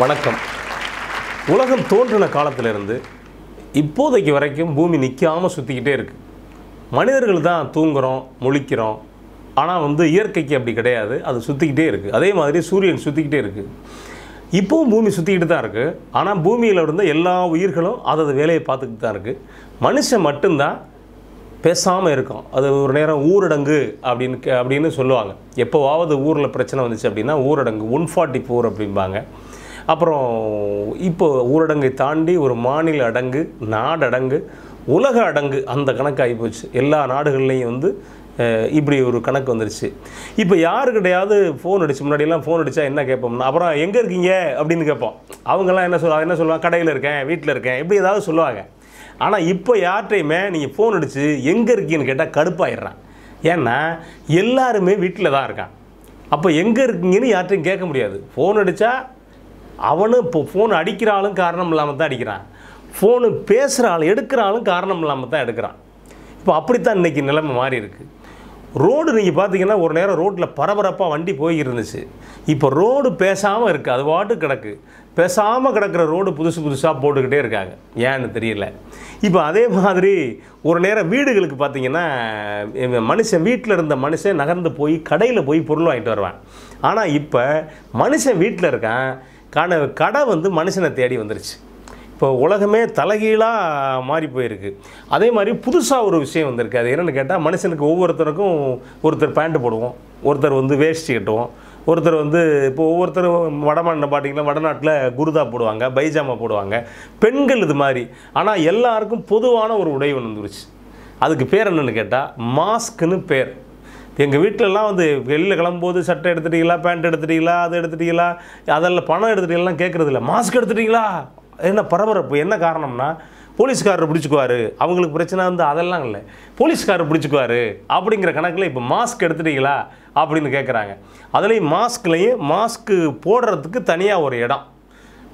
வணக்கம் உலகம் தோன்றின காலத்திலிருந்து இப்போதைக்கு வரைக்கும் பூமி நிற்காமல் சுற்றிக்கிட்டே இருக்குது மனிதர்கள் தான் தூங்குகிறோம் முழிக்கிறோம் ஆனால் வந்து இயற்கைக்கு அப்படி கிடையாது அது சுற்றிக்கிட்டே இருக்குது அதே மாதிரி சூரியன் சுற்றிக்கிட்டே இருக்குது இப்போவும் பூமி சுற்றிக்கிட்டு தான் இருக்குது ஆனால் பூமியில் இருந்த எல்லா உயிர்களும் அதது வேலையை பார்த்துக்கிட்டு தான் இருக்குது மனுஷன் மட்டும்தான் பேசாமல் இருக்கும் அது ஒரு நேரம் ஊரடங்கு அப்படின்னு அப்படின்னு சொல்லுவாங்க எப்போவாவது ஊரில் பிரச்சனை வந்துச்சு அப்படின்னா ஊரடங்கு ஒன் ஃபார்ட்டி ஃபோர் அப்படிம்பாங்க அப்புறம் இப்போ ஊரடங்கை தாண்டி ஒரு மாநில அடங்கு நாடடங்கு உலக அடங்கு அந்த கணக்கு போச்சு எல்லா நாடுகள்லேயும் வந்து இப்படி ஒரு கணக்கு வந்துருச்சு இப்போ யாரு கிடையாது ஃபோன் அடிச்சு முன்னாடியெல்லாம் ஃபோன் அடித்தா என்ன கேட்போம்னா அப்புறம் எங்கே இருக்கீங்க அப்படின்னு கேட்போம் அவங்கெல்லாம் என்ன சொல்லுவாங்க என்ன சொல்லுவாங்க கடையில் இருக்கேன் வீட்டில் இருக்கேன் இப்படி ஏதாவது சொல்லுவாங்க ஆனால் இப்போ யார்கிட்டையுமே நீங்கள் ஃபோன் அடித்து எங்கே இருக்கீங்கன்னு கேட்டால் கடுப்பாயிடுறான் ஏன்னா எல்லாருமே வீட்டில் தான் இருக்கான் அப்போ எங்கே இருக்கீங்கன்னு யார்கிட்டையும் கேட்க முடியாது ஃபோன் அடித்தா அவனும் இப்போ ஃபோன் அடிக்கிற ஆளும் காரணம் இல்லாமல் தான் அடிக்கிறான் ஃபோனு பேசுகிற ஆள் எடுக்கிற ஆளும் காரணம் இல்லாமல் தான் எடுக்கிறான் இப்போ அப்படித்தான் இன்றைக்கி நிலைமை மாறி இருக்குது ரோடு நீங்கள் பார்த்தீங்கன்னா ஒரு நேரம் ரோட்டில் பரபரப்பாக வண்டி போயிருந்துச்சு இப்போ ரோடு பேசாமல் இருக்குது அது வாட்டு கிடக்கு பேசாமல் கிடக்கிற ரோடு புதுசு புதுசாக போட்டுக்கிட்டே இருக்காங்க ஏன்னு தெரியல இப்போ அதே மாதிரி ஒரு நேரம் வீடுகளுக்கு பார்த்திங்கன்னா மனுஷன் வீட்டில் இருந்த மனுஷன் நகர்ந்து போய் கடையில் போய் பொருள் வாங்கிட்டு வருவான் ஆனால் இப்போ மனுஷன் வீட்டில் இருக்கான் கடை கடை வந்து மனுஷனை தேடி வந்துருச்சு இப்போ உலகமே தலைகீழாக மாறி போயிருக்கு அதே மாதிரி புதுசாக ஒரு விஷயம் வந்திருக்கு அது என்னென்னு கேட்டால் மனுஷனுக்கு ஒவ்வொருத்தருக்கும் ஒருத்தர் பேண்ட்டு போடுவோம் ஒருத்தர் வந்து வேஷ்டி கட்டுவோம் ஒருத்தர் வந்து இப்போ ஒவ்வொருத்தரும் வடமாநிலம் பார்த்தீங்கன்னா வடநாட்டில் குருதா போடுவாங்க பைஜாமா போடுவாங்க பெண்கள் இது மாதிரி ஆனால் எல்லாருக்கும் பொதுவான ஒரு உடை வந்துருச்சு அதுக்கு பேர் என்னென்னு கேட்டால் மாஸ்க்குன்னு பேர் எங்கள் வீட்டிலலாம் வந்து வெளியில் கிளம்பும்போது சட்டை எடுத்துட்டீங்களா பேண்ட் எடுத்துட்டீங்களா அது எடுத்துட்டீங்களா அதெல்லாம் பணம் எடுத்துட்டீங்களாம் கேட்குறது இல்லை மாஸ்க் எடுத்துட்டீங்களா என்ன பரபரப்பு என்ன காரணம்னா போலீஸ்காரர் பிடிச்சிக்குவார் அவங்களுக்கு பிரச்சனை வந்து அதெல்லாம் இல்லை போலீஸ்காரர் பிடிச்சிக்குவார் அப்படிங்கிற கணக்கில் இப்போ மாஸ்க் எடுத்துட்டீங்களா அப்படின்னு கேட்குறாங்க அதுலேயும் மாஸ்க்லேயும் மாஸ்க்கு போடுறதுக்கு தனியாக ஒரு இடம்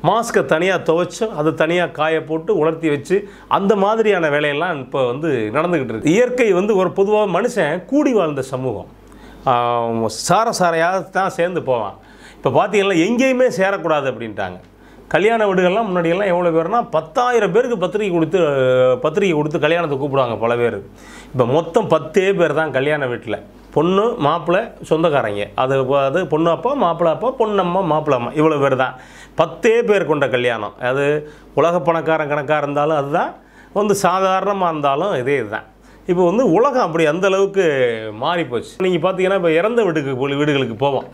மாஸ்க்கை தனியாக துவைச்சும் அது தனியாக காய போட்டு உலர்த்தி வச்சு அந்த மாதிரியான வேலையெல்லாம் இப்போ வந்து நடந்துக்கிட்டு இருக்குது இயற்கை வந்து ஒரு பொதுவாக மனுஷன் கூடி வாழ்ந்த சமூகம் சார சாரையாக தான் சேர்ந்து போவான் இப்போ பார்த்தீங்கன்னா எங்கேயுமே சேரக்கூடாது அப்படின்ட்டாங்க கல்யாண வீடுகள்லாம் முன்னாடியெல்லாம் எவ்வளோ பேர்னா பத்தாயிரம் பேருக்கு பத்திரிக்கை கொடுத்து பத்திரிக்கை கொடுத்து கல்யாணத்தை கூப்பிடுவாங்க பல பேர் இப்போ மொத்தம் பத்தே பேர் தான் கல்யாண வீட்டில் பொண்ணு மாப்பிள்ளை சொந்தக்காரங்க அது அது பொண்ணு அப்பா மாப்பிள்ளை அப்பா பொண்ணம்மா மாப்பிள்ளை அம்மா இவ்வளோ பேர் தான் பத்தே பேர் கொண்ட கல்யாணம் அது உலக பணக்காரன் கணக்காக இருந்தாலும் அதுதான் வந்து சாதாரணமாக இருந்தாலும் இதே இதுதான் இப்போ வந்து உலகம் அப்படி அந்த அளவுக்கு மாறிப்போச்சு நீங்கள் பார்த்தீங்கன்னா இப்போ இறந்த வீட்டுக்கு வீடுகளுக்கு போவோம்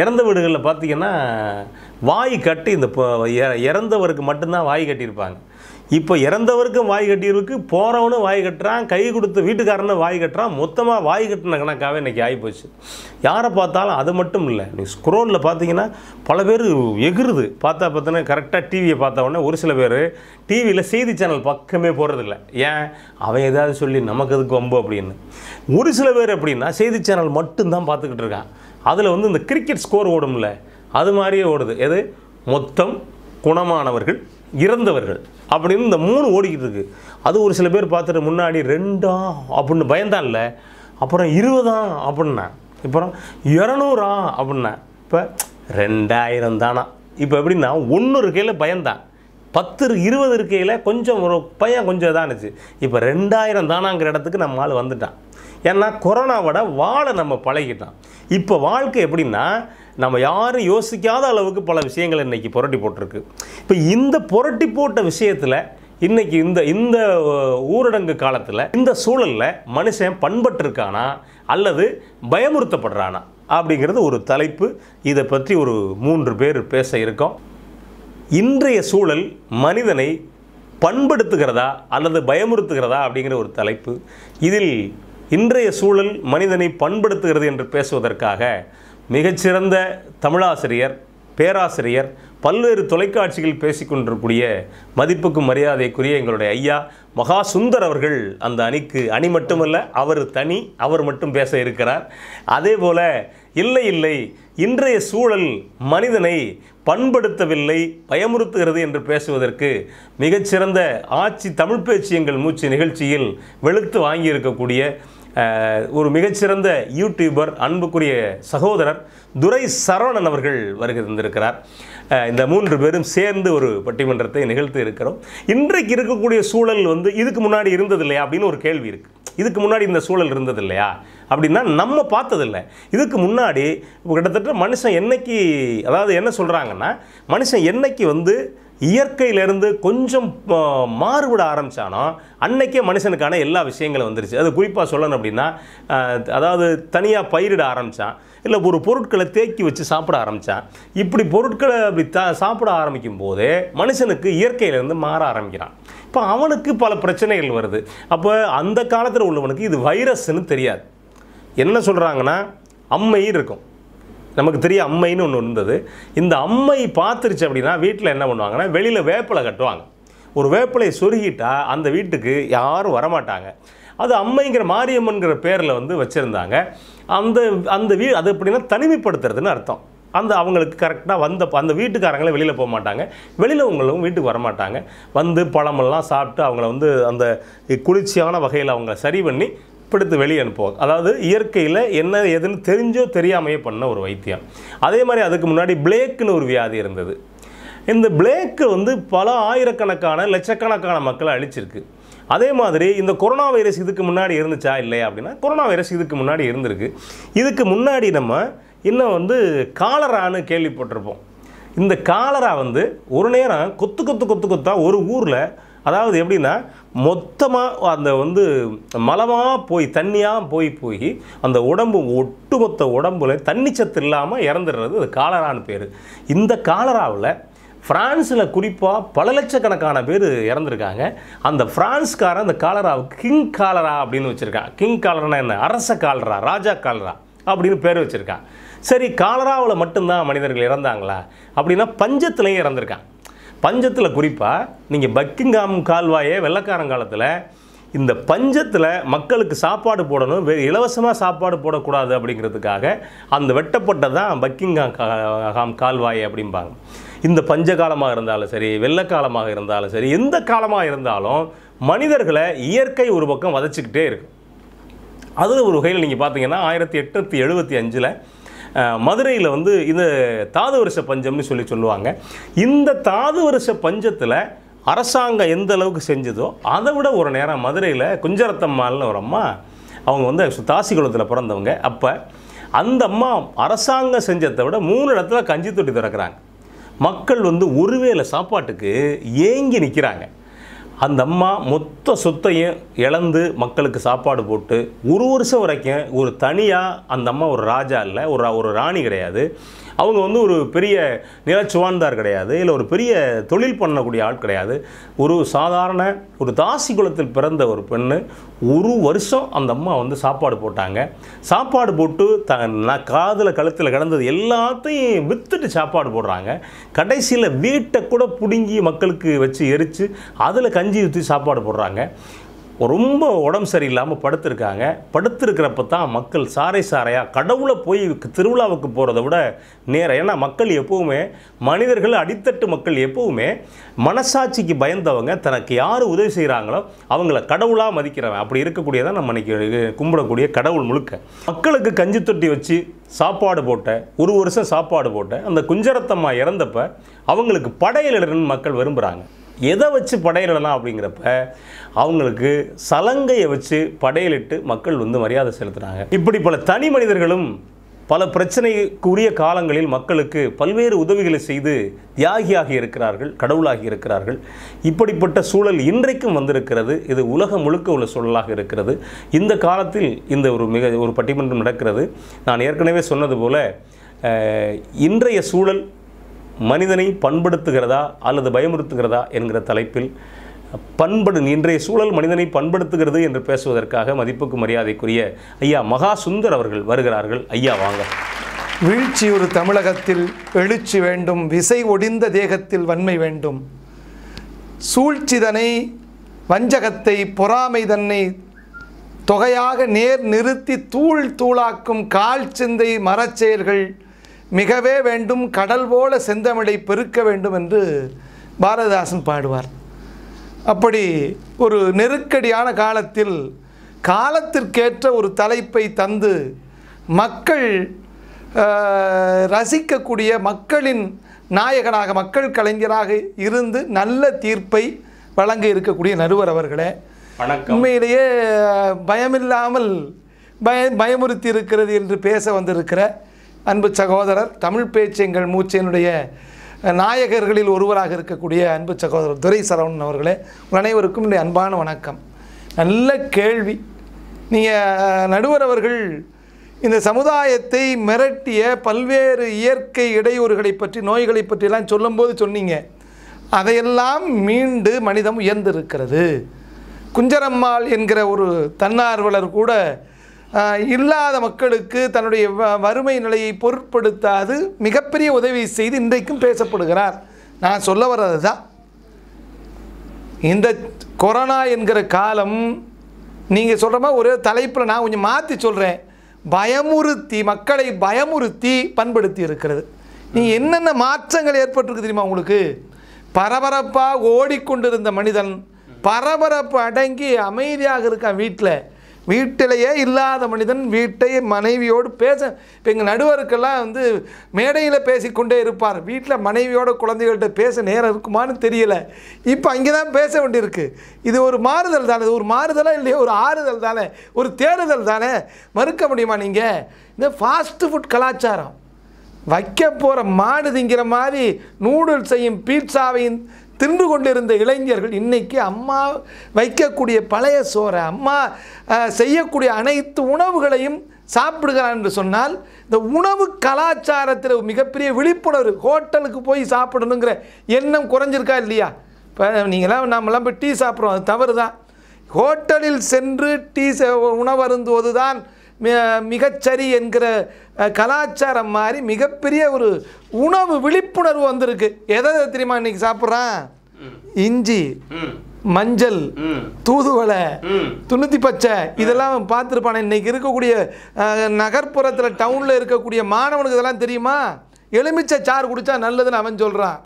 இறந்த வீடுகளில் பார்த்தீங்கன்னா வாய் கட்டி இந்த இறந்தவருக்கு மட்டும்தான் வாய் கட்டியிருப்பாங்க இப்போ இறந்தவருக்கும் வாய் கட்டியிருக்கு போகிறவனும் வாய் கட்டுறான் கை கொடுத்த வீட்டுக்காரனும் வாய் கட்டுறான் மொத்தமாக வாய் கட்டின கணக்காகவே இன்றைக்கி ஆகிப்போச்சு யாரை பார்த்தாலும் அது மட்டும் இல்லை நீ ஸ்க்ரோலில் பார்த்தீங்கன்னா பல பேர் எகிருது பார்த்தா பார்த்தோன்னா கரெக்டாக டிவியை பார்த்த உடனே ஒரு சில பேர் டிவியில் செய்தி சேனல் பக்கமே போகிறதில்ல ஏன் அவன் ஏதாவது சொல்லி நமக்கு அதுக்கு வம்பு அப்படின்னு ஒரு சில பேர் எப்படின்னா செய்தி சேனல் மட்டும்தான் பார்த்துக்கிட்டு இருக்கான் அதில் வந்து இந்த கிரிக்கெட் ஸ்கோர் ஓடும்ல அது மாதிரியே ஓடுது எது மொத்தம் குணமானவர்கள் இறந்தவர்கள் அப்படின்னு இந்த மூணு ஓடிக்கிட்டு இருக்குது அது ஒரு சில பேர் பார்த்துட்டு முன்னாடி ரெண்டா அப்படின்னு இல்லை அப்புறம் இருபதா அப்படின்னா அப்புறம் இரநூறா அப்படின்னா இப்போ ரெண்டாயிரம் தானா இப்போ எப்படின்னா ஒன்று இருக்கையில் பயந்தான் பத்து இருபது இருக்கையில் கொஞ்சம் ஒரு பையன் கொஞ்சம் இதானுச்சு இப்போ ரெண்டாயிரம் தானாங்கிற இடத்துக்கு நம்ம ஆள் வந்துட்டான் ஏன்னா கொரோனாவோட வாழை நம்ம பழகிட்டான் இப்போ வாழ்க்கை எப்படின்னா நம்ம யாரும் யோசிக்காத அளவுக்கு பல விஷயங்கள் இன்றைக்கி புரட்டி போட்டிருக்கு இப்போ இந்த புரட்டி போட்ட விஷயத்தில் இன்றைக்கி இந்த இந்த ஊரடங்கு காலத்தில் இந்த சூழலில் மனுஷன் பண்பட்டிருக்கானா அல்லது பயமுறுத்தப்படுறானா அப்படிங்கிறது ஒரு தலைப்பு இதை பற்றி ஒரு மூன்று பேர் பேச இருக்கோம் இன்றைய சூழல் மனிதனை பண்படுத்துகிறதா அல்லது பயமுறுத்துகிறதா அப்படிங்கிற ஒரு தலைப்பு இதில் இன்றைய சூழல் மனிதனை பண்படுத்துகிறது என்று பேசுவதற்காக மிகச்சிறந்த தமிழாசிரியர் பேராசிரியர் பல்வேறு தொலைக்காட்சிகள் பேசிக்கொண்டிருக்கூடிய மதிப்புக்கும் மரியாதைக்குரிய எங்களுடைய ஐயா மகா சுந்தர் அவர்கள் அந்த அணிக்கு அணி மட்டுமல்ல அவர் தனி அவர் மட்டும் பேச இருக்கிறார் அதே போல் இல்லை இல்லை இன்றைய சூழல் மனிதனை பண்படுத்தவில்லை பயமுறுத்துகிறது என்று பேசுவதற்கு மிகச்சிறந்த ஆட்சி தமிழ் பேச்சு எங்கள் மூச்சு நிகழ்ச்சியில் வெளுத்து வாங்கியிருக்கக்கூடிய ஒரு மிகச்சிறந்த யூடியூபர் அன்புக்குரிய சகோதரர் துரை சரவணன் அவர்கள் வருகை தந்திருக்கிறார் இந்த மூன்று பேரும் சேர்ந்து ஒரு பட்டிமன்றத்தை நிகழ்த்தி இருக்கிறோம் இன்றைக்கு இருக்கக்கூடிய சூழல் வந்து இதுக்கு முன்னாடி இருந்தது இல்லையா அப்படின்னு ஒரு கேள்வி இருக்குது இதுக்கு முன்னாடி இந்த சூழல் இருந்தது இல்லையா அப்படின்னா நம்ம பார்த்ததில்லை இதுக்கு முன்னாடி கிட்டத்தட்ட மனுஷன் என்னைக்கு அதாவது என்ன சொல்கிறாங்கன்னா மனுஷன் என்னைக்கு வந்து இயற்கையிலேருந்து கொஞ்சம் மாறுபட ஆரம்பித்தானோ அன்னைக்கே மனுஷனுக்கான எல்லா விஷயங்களும் வந்துருச்சு அது குறிப்பாக சொல்லணும் அப்படின்னா அதாவது தனியாக பயிரிட ஆரம்பித்தான் இல்லை ஒரு பொருட்களை தேக்கி வச்சு சாப்பிட ஆரம்பித்தான் இப்படி பொருட்களை அப்படி த சாப்பிட ஆரம்பிக்கும் போதே மனுஷனுக்கு இயற்கையிலேருந்து மாற ஆரம்பிக்கிறான் இப்போ அவனுக்கு பல பிரச்சனைகள் வருது அப்போ அந்த காலத்தில் உள்ளவனுக்கு இது வைரஸ்ன்னு தெரியாது என்ன சொல்கிறாங்கன்னா அம்மையும் இருக்கும் நமக்கு தெரிய அம்மைன்னு ஒன்று இருந்தது இந்த அம்மை பார்த்துருச்சு அப்படின்னா வீட்டில் என்ன பண்ணுவாங்கன்னா வெளியில் வேப்பிலை கட்டுவாங்க ஒரு வேப்பிலையை சொருகிட்டால் அந்த வீட்டுக்கு யாரும் வரமாட்டாங்க அது அம்மைங்கிற மாரியம்மன்கிற பேரில் வந்து வச்சுருந்தாங்க அந்த அந்த வீ அது எப்படின்னா தனிமைப்படுத்துறதுன்னு அர்த்தம் அந்த அவங்களுக்கு கரெக்டாக வந்த அந்த வீட்டுக்காரங்களே வெளியில் போக மாட்டாங்க வெளியில் உங்களும் வீட்டுக்கு வரமாட்டாங்க வந்து பழமெல்லாம் சாப்பிட்டு அவங்கள வந்து அந்த குளிர்ச்சியான வகையில் அவங்கள சரி பண்ணி பிடித்து வெளியே அனுப்புவாங்க அதாவது இயற்கையில் என்ன எதுன்னு தெரிஞ்சோ தெரியாமையே பண்ண ஒரு வைத்தியம் அதே மாதிரி அதுக்கு முன்னாடி பிளேக்குன்னு ஒரு வியாதி இருந்தது இந்த பிளேக்கு வந்து பல ஆயிரக்கணக்கான லட்சக்கணக்கான மக்களை அழிச்சிருக்கு அதே மாதிரி இந்த கொரோனா வைரஸ் இதுக்கு முன்னாடி இருந்துச்சா இல்லையா அப்படின்னா கொரோனா வைரஸ் இதுக்கு முன்னாடி இருந்திருக்கு இதுக்கு முன்னாடி நம்ம இன்னும் வந்து காலரான்னு கேள்விப்பட்டிருப்போம் இந்த காலரா வந்து ஒரு நேரம் கொத்து கொத்து கொத்து கொத்தா ஒரு ஊரில் அதாவது எப்படின்னா மொத்தமாக அந்த வந்து மலமாக போய் தண்ணியாக போய் போய் அந்த உடம்பு ஒட்டுமொத்த உடம்புல சத்து இல்லாமல் இறந்துடுறது அது காலரான்னு பேர் இந்த காலராவில் ஃப்ரான்ஸில் குறிப்பாக பல லட்சக்கணக்கான பேர் இறந்துருக்காங்க அந்த ஃப்ரான்ஸ்காரன் அந்த காலராவுக்கு கிங் காலரா அப்படின்னு வச்சுருக்கான் கிங் காலரானா என்ன அரச காலரா ராஜா காலரா அப்படின்னு பேர் வச்சுருக்கான் சரி காலராவில் மட்டும்தான் மனிதர்கள் இறந்தாங்களா அப்படின்னா பஞ்சத்துலேயும் இறந்துருக்கான் பஞ்சத்தில் குறிப்பாக நீங்கள் பக்கிங்காம் கால்வாயே வெள்ளக்காரங்காலத்தில் இந்த பஞ்சத்தில் மக்களுக்கு சாப்பாடு போடணும் வெறும் இலவசமாக சாப்பாடு போடக்கூடாது அப்படிங்கிறதுக்காக அந்த தான் பக்கிங்காம் காம் கால்வாய் அப்படிம்பாங்க இந்த பஞ்ச காலமாக இருந்தாலும் சரி வெள்ளக்காலமாக இருந்தாலும் சரி எந்த காலமாக இருந்தாலும் மனிதர்களை இயற்கை ஒரு பக்கம் வதச்சிக்கிட்டே இருக்கும் அதில் ஒரு வகையில் நீங்கள் பார்த்தீங்கன்னா ஆயிரத்தி எட்நூற்றி எழுபத்தி அஞ்சில் மதுரையில் வந்து இந்த தாது வருஷ பஞ்சம்னு சொல்லி சொல்லுவாங்க இந்த தாது வருஷ பஞ்சத்தில் அரசாங்கம் எந்த அளவுக்கு செஞ்சதோ அதை விட ஒரு நேரம் மதுரையில் குஞ்சரத்தம்மாள்னு ஒரு அம்மா அவங்க வந்து தாசி குளத்தில் பிறந்தவங்க அப்போ அந்த அம்மா அரசாங்கம் செஞ்சதை விட மூணு இடத்துல கஞ்சி தொட்டி திறக்கிறாங்க மக்கள் வந்து ஒருவேளை சாப்பாட்டுக்கு ஏங்கி நிற்கிறாங்க அந்த அம்மா மொத்த சொத்தையும் இழந்து மக்களுக்கு சாப்பாடு போட்டு ஒரு வருஷம் வரைக்கும் ஒரு தனியாக அந்த அம்மா ஒரு ராஜா இல்லை ஒரு ஒரு ராணி கிடையாது அவங்க வந்து ஒரு பெரிய நிலச்சுவான்தார் கிடையாது இல்லை ஒரு பெரிய தொழில் பண்ணக்கூடிய ஆள் கிடையாது ஒரு சாதாரண ஒரு தாசி குலத்தில் பிறந்த ஒரு பெண்ணு ஒரு வருஷம் அந்த அம்மா வந்து சாப்பாடு போட்டாங்க சாப்பாடு போட்டு த நான் காதில் கழுத்தில் கிடந்தது எல்லாத்தையும் விற்றுட்டு சாப்பாடு போடுறாங்க கடைசியில் வீட்டை கூட பிடுங்கி மக்களுக்கு வச்சு எரித்து அதில் கஞ்சி ஊற்றி சாப்பாடு போடுறாங்க ரொம்ப உடம்பு சரியில்லாமல் படுத்திருக்காங்க படுத்திருக்கிறப்ப தான் மக்கள் சாறை சாறையாக கடவுளை போய் திருவிழாவுக்கு போகிறத விட நேரம் ஏன்னா மக்கள் எப்போவுமே மனிதர்கள் அடித்தட்டு மக்கள் எப்போவுமே மனசாட்சிக்கு பயந்தவங்க தனக்கு யார் உதவி செய்கிறாங்களோ அவங்கள கடவுளாக மதிக்கிறவன் அப்படி இருக்கக்கூடியதான் நம்ம இன்றைக்கி கும்பிடக்கூடிய கடவுள் முழுக்க மக்களுக்கு கஞ்சி தொட்டி வச்சு சாப்பாடு போட்ட ஒரு வருஷம் சாப்பாடு போட்ட அந்த குஞ்சரத்தம்மா இறந்தப்ப அவங்களுக்கு படையலிடன்னு மக்கள் விரும்புகிறாங்க எதை வச்சு படையலிடலாம் அப்படிங்கிறப்ப அவங்களுக்கு சலங்கையை வச்சு படையலிட்டு மக்கள் வந்து மரியாதை செலுத்துகிறாங்க இப்படி பல தனி மனிதர்களும் பல பிரச்சனைக்குரிய காலங்களில் மக்களுக்கு பல்வேறு உதவிகளை செய்து தியாகியாகி இருக்கிறார்கள் கடவுளாகி இருக்கிறார்கள் இப்படிப்பட்ட சூழல் இன்றைக்கும் வந்திருக்கிறது இது உலகம் முழுக்க உள்ள சூழலாக இருக்கிறது இந்த காலத்தில் இந்த ஒரு மிக ஒரு பட்டிமன்றம் நடக்கிறது நான் ஏற்கனவே சொன்னது போல இன்றைய சூழல் மனிதனை பண்படுத்துகிறதா அல்லது பயமுறுத்துகிறதா என்கிற தலைப்பில் பண்படு இன்றைய சூழல் மனிதனை பண்படுத்துகிறது என்று பேசுவதற்காக மதிப்புக்கு மரியாதைக்குரிய ஐயா மகா சுந்தர் அவர்கள் வருகிறார்கள் ஐயா வாங்க வீழ்ச்சி ஒரு தமிழகத்தில் எழுச்சி வேண்டும் விசை ஒடிந்த தேகத்தில் வன்மை வேண்டும் சூழ்ச்சிதனை வஞ்சகத்தை பொறாமை தன்னை தொகையாக நேர் நிறுத்தி தூள் தூளாக்கும் கால் சிந்தை மரச்செயல்கள் மிகவே வேண்டும் கடல் போல செந்தமிழை பெருக்க வேண்டும் என்று பாரதிதாசன் பாடுவார் அப்படி ஒரு நெருக்கடியான காலத்தில் காலத்திற்கேற்ற ஒரு தலைப்பை தந்து மக்கள் ரசிக்கக்கூடிய மக்களின் நாயகனாக மக்கள் கலைஞராக இருந்து நல்ல தீர்ப்பை வழங்க இருக்கக்கூடிய நடுவர் அவர்களே உண்மையிலேயே பயமில்லாமல் பய பயமுறுத்தி இருக்கிறது என்று பேச வந்திருக்கிற அன்பு சகோதரர் தமிழ் பேச்சு எங்கள் மூச்சினுடைய நாயகர்களில் ஒருவராக இருக்கக்கூடிய அன்பு சகோதரர் துரை சரவணன் அவர்களே உங்கள் அனைவருக்கும் என்னுடைய அன்பான வணக்கம் நல்ல கேள்வி நீங்கள் நடுவர் அவர்கள் இந்த சமுதாயத்தை மிரட்டிய பல்வேறு இயற்கை இடையூறுகளை பற்றி நோய்களை பற்றியெல்லாம் சொல்லும்போது சொன்னீங்க அதையெல்லாம் மீண்டு மனிதம் உயர்ந்திருக்கிறது குஞ்சரம்மாள் என்கிற ஒரு தன்னார்வலர் கூட இல்லாத மக்களுக்கு தன்னுடைய வறுமை நிலையை பொருட்படுத்தாது மிகப்பெரிய உதவி செய்து இன்றைக்கும் பேசப்படுகிறார் நான் சொல்ல வர்றது தான் இந்த கொரோனா என்கிற காலம் நீங்கள் சொல்கிற மாதிரி ஒரே தலைப்பில் நான் கொஞ்சம் மாற்றி சொல்கிறேன் பயமுறுத்தி மக்களை பயமுறுத்தி பண்படுத்தி இருக்கிறது நீ என்னென்ன மாற்றங்கள் ஏற்பட்டிருக்கு தெரியுமா உங்களுக்கு பரபரப்பாக ஓடிக்கொண்டிருந்த மனிதன் பரபரப்பு அடங்கி அமைதியாக இருக்கான் வீட்டில் வீட்டிலேயே இல்லாத மனிதன் வீட்டை மனைவியோடு பேச இப்போ எங்கள் நடுவருக்கெல்லாம் வந்து மேடையில் பேசிக்கொண்டே இருப்பார் வீட்டில் மனைவியோட குழந்தைகள்கிட்ட பேச நேரம் இருக்குமான்னு தெரியல இப்போ அங்கே தான் பேச வேண்டியிருக்கு இது ஒரு மாறுதல் தானே இது ஒரு மாறுதலாக இல்லையே ஒரு ஆறுதல் தானே ஒரு தேடுதல் தானே மறுக்க முடியுமா நீங்கள் இந்த ஃபாஸ்ட்டு ஃபுட் கலாச்சாரம் வைக்க போகிற மாடு திங்கிற மாதிரி நூடுல்ஸையும் பீட்சாவையும் தின்று கொண்டிருந்த இளைஞர்கள் இன்றைக்கி அம்மா வைக்கக்கூடிய பழைய சோறை அம்மா செய்யக்கூடிய அனைத்து உணவுகளையும் சாப்பிடுகிறான் என்று சொன்னால் இந்த உணவு கலாச்சாரத்தில் மிகப்பெரிய விழிப்புணர்வு ஹோட்டலுக்கு போய் சாப்பிடணுங்கிற எண்ணம் குறைஞ்சிருக்கா இல்லையா இப்போ நீங்களாம் நாமெல்லாம் போய் டீ சாப்பிட்றோம் அது தவறு தான் ஹோட்டலில் சென்று டீ உணவருந்துவது தான் மிகச்சரி என்கிற கலாச்சாரம் மாதிரி மிகப்பெரிய ஒரு உணவு விழிப்புணர்வு வந்திருக்கு எதை தெரியுமா இன்னைக்கு சாப்பிட்றான் இஞ்சி மஞ்சள் தூதுவளை துணுத்தி பச்சை இதெல்லாம் பார்த்துருப்பானே இன்னைக்கு இருக்கக்கூடிய நகர்ப்புறத்தில் டவுனில் இருக்கக்கூடிய மாணவனுக்கு இதெல்லாம் தெரியுமா எலுமிச்சை சாறு குடித்தா நல்லதுன்னு அவன் சொல்கிறான்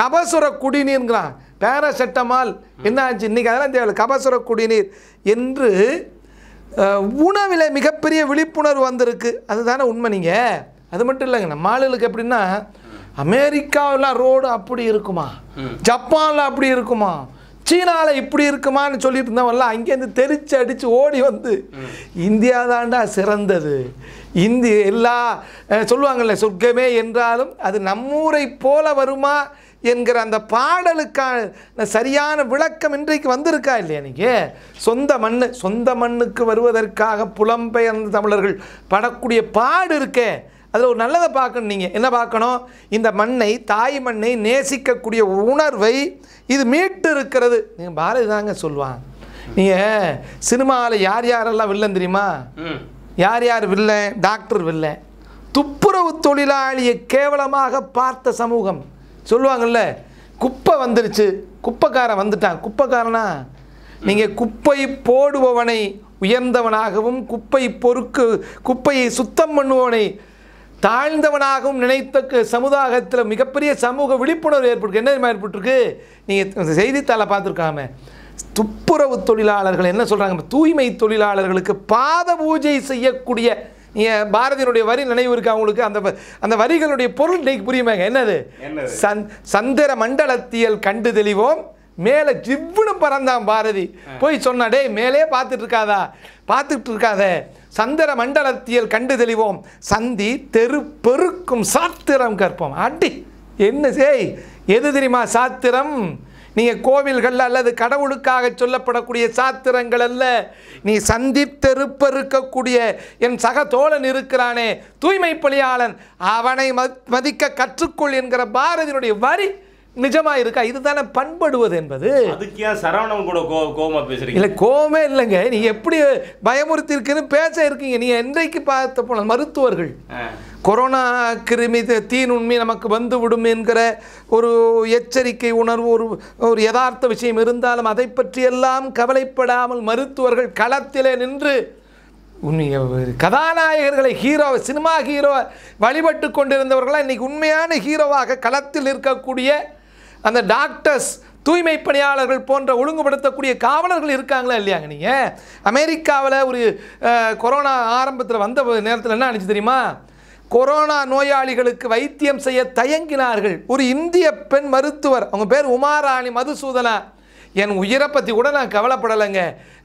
கபசுர குடிநீர்ங்கிறான் பேராசெட்டமால் என்ன ஆச்சு இன்றைக்கி அதெல்லாம் தேவையில்லை கபசுர குடிநீர் என்று உணவில் மிகப்பெரிய விழிப்புணர்வு வந்திருக்கு அதுதானே உண்மை நீங்கள் அது மட்டும் இல்லைங்க நம்ம ஆளுகளுக்கு எப்படின்னா அமெரிக்காவில் ரோடு அப்படி இருக்குமா ஜப்பானில் அப்படி இருக்குமா சீனாவில் இப்படி இருக்குமான்னு சொல்லிட்டு இருந்தவன்ல அங்கேருந்து தெரிச்சு அடித்து ஓடி வந்து இந்தியா தாண்டா சிறந்தது இந்தி எல்லா சொல்லுவாங்கள்ல சொர்க்கமே என்றாலும் அது நம்மூரை போல வருமா என்கிற அந்த பாடலுக்கான சரியான விளக்கம் இன்றைக்கு வந்திருக்கா இல்லையா நீங்கள் சொந்த மண் சொந்த மண்ணுக்கு வருவதற்காக புலம்பெயர்ந்த தமிழர்கள் படக்கூடிய பாடு இருக்கே அதில் ஒரு நல்லதை பார்க்கணும் நீங்கள் என்ன பார்க்கணும் இந்த மண்ணை தாய் மண்ணை நேசிக்கக்கூடிய உணர்வை இது மீட்டு இருக்கிறது நீங்கள் பாரதி தாங்க சொல்லுவான் நீங்கள் சினிமாவில் யார் யாரெல்லாம் வில்லன் தெரியுமா யார் யார் வில்லன் டாக்டர் வில்லை துப்புரவு தொழிலாளியை கேவலமாக பார்த்த சமூகம் சொல்லுவாங்கல்ல குப்பை வந்துருச்சு குப்பைக்காரன் வந்துட்டான் குப்பைக்காரனா நீங்கள் குப்பை போடுபவனை உயர்ந்தவனாகவும் குப்பை பொறுக்கு குப்பையை சுத்தம் பண்ணுவவனை தாழ்ந்தவனாகவும் நினைத்த சமுதாயத்தில் மிகப்பெரிய சமூக விழிப்புணர்வு ஏற்பட்டு என்ன ஏற்பட்டிருக்கு நீங்கள் செய்தித்தாளை பார்த்துருக்காம துப்புரவு தொழிலாளர்கள் என்ன சொல்கிறாங்க தூய்மை தொழிலாளர்களுக்கு பாத பூஜை செய்யக்கூடிய நீங்கள் பாரதியினுடைய வரி நினைவு இருக்கு அவங்களுக்கு அந்த அந்த வரிகளுடைய பொருள் இன்றைக்கு புரியுமாங்க என்னது சந் சந்திர மண்டலத்தியல் கண்டு தெளிவோம் மேலே ஜிவ்னு பறந்தான் பாரதி போய் சொன்னா மேலே பார்த்துட்டு இருக்காதா பார்த்துட்டு இருக்காத சந்திர மண்டலத்தியல் கண்டு தெளிவோம் சந்தி தெரு பெருக்கும் சாத்திரம் கற்போம் அடி என்ன செய் எது தெரியுமா சாத்திரம் நீங்கள் கோவில்கள் அல்லது கடவுளுக்காக சொல்லப்படக்கூடிய சாத்திரங்கள் அல்ல நீ சந்தித்தெருப்ப இருக்கக்கூடிய என் சக தோழன் இருக்கிறானே தூய்மை பலியாளன் அவனை மதிக்க கற்றுக்கொள் என்கிற பாரதியினுடைய வரி நிஜமாக இருக்கா இதுதானே பண்படுவது என்பது அதுக்கே சரவணம் கூட கோ பேசுறீங்க இல்லை கோபமே இல்லைங்க நீ எப்படி பயமுறுத்தி இருக்குன்னு பேச இருக்கீங்க நீங்கள் என்றைக்கு பார்த்த போன மருத்துவர்கள் கொரோனா கிருமி தீநுண்மை நமக்கு வந்து விடும் என்கிற ஒரு எச்சரிக்கை உணர்வு ஒரு ஒரு யதார்த்த விஷயம் இருந்தாலும் அதை பற்றியெல்லாம் கவலைப்படாமல் மருத்துவர்கள் களத்திலே நின்று கதாநாயகர்களை ஹீரோ சினிமா ஹீரோவை வழிபட்டு கொண்டிருந்தவர்களாக இன்றைக்கி உண்மையான ஹீரோவாக களத்தில் இருக்கக்கூடிய அந்த டாக்டர்ஸ் தூய்மை பணியாளர்கள் போன்ற ஒழுங்குபடுத்தக்கூடிய காவலர்கள் இருக்காங்களா இல்லையாங்க நீங்கள் அமெரிக்காவில் ஒரு கொரோனா ஆரம்பத்தில் வந்த நேரத்தில் என்ன ஆனிச்சு தெரியுமா கொரோனா நோயாளிகளுக்கு வைத்தியம் செய்ய தயங்கினார்கள் ஒரு இந்திய பெண் மருத்துவர் அவங்க பேர் உமாராணி மதுசூதனா என் உயிரை பற்றி கூட நான் கவலைப்படலைங்க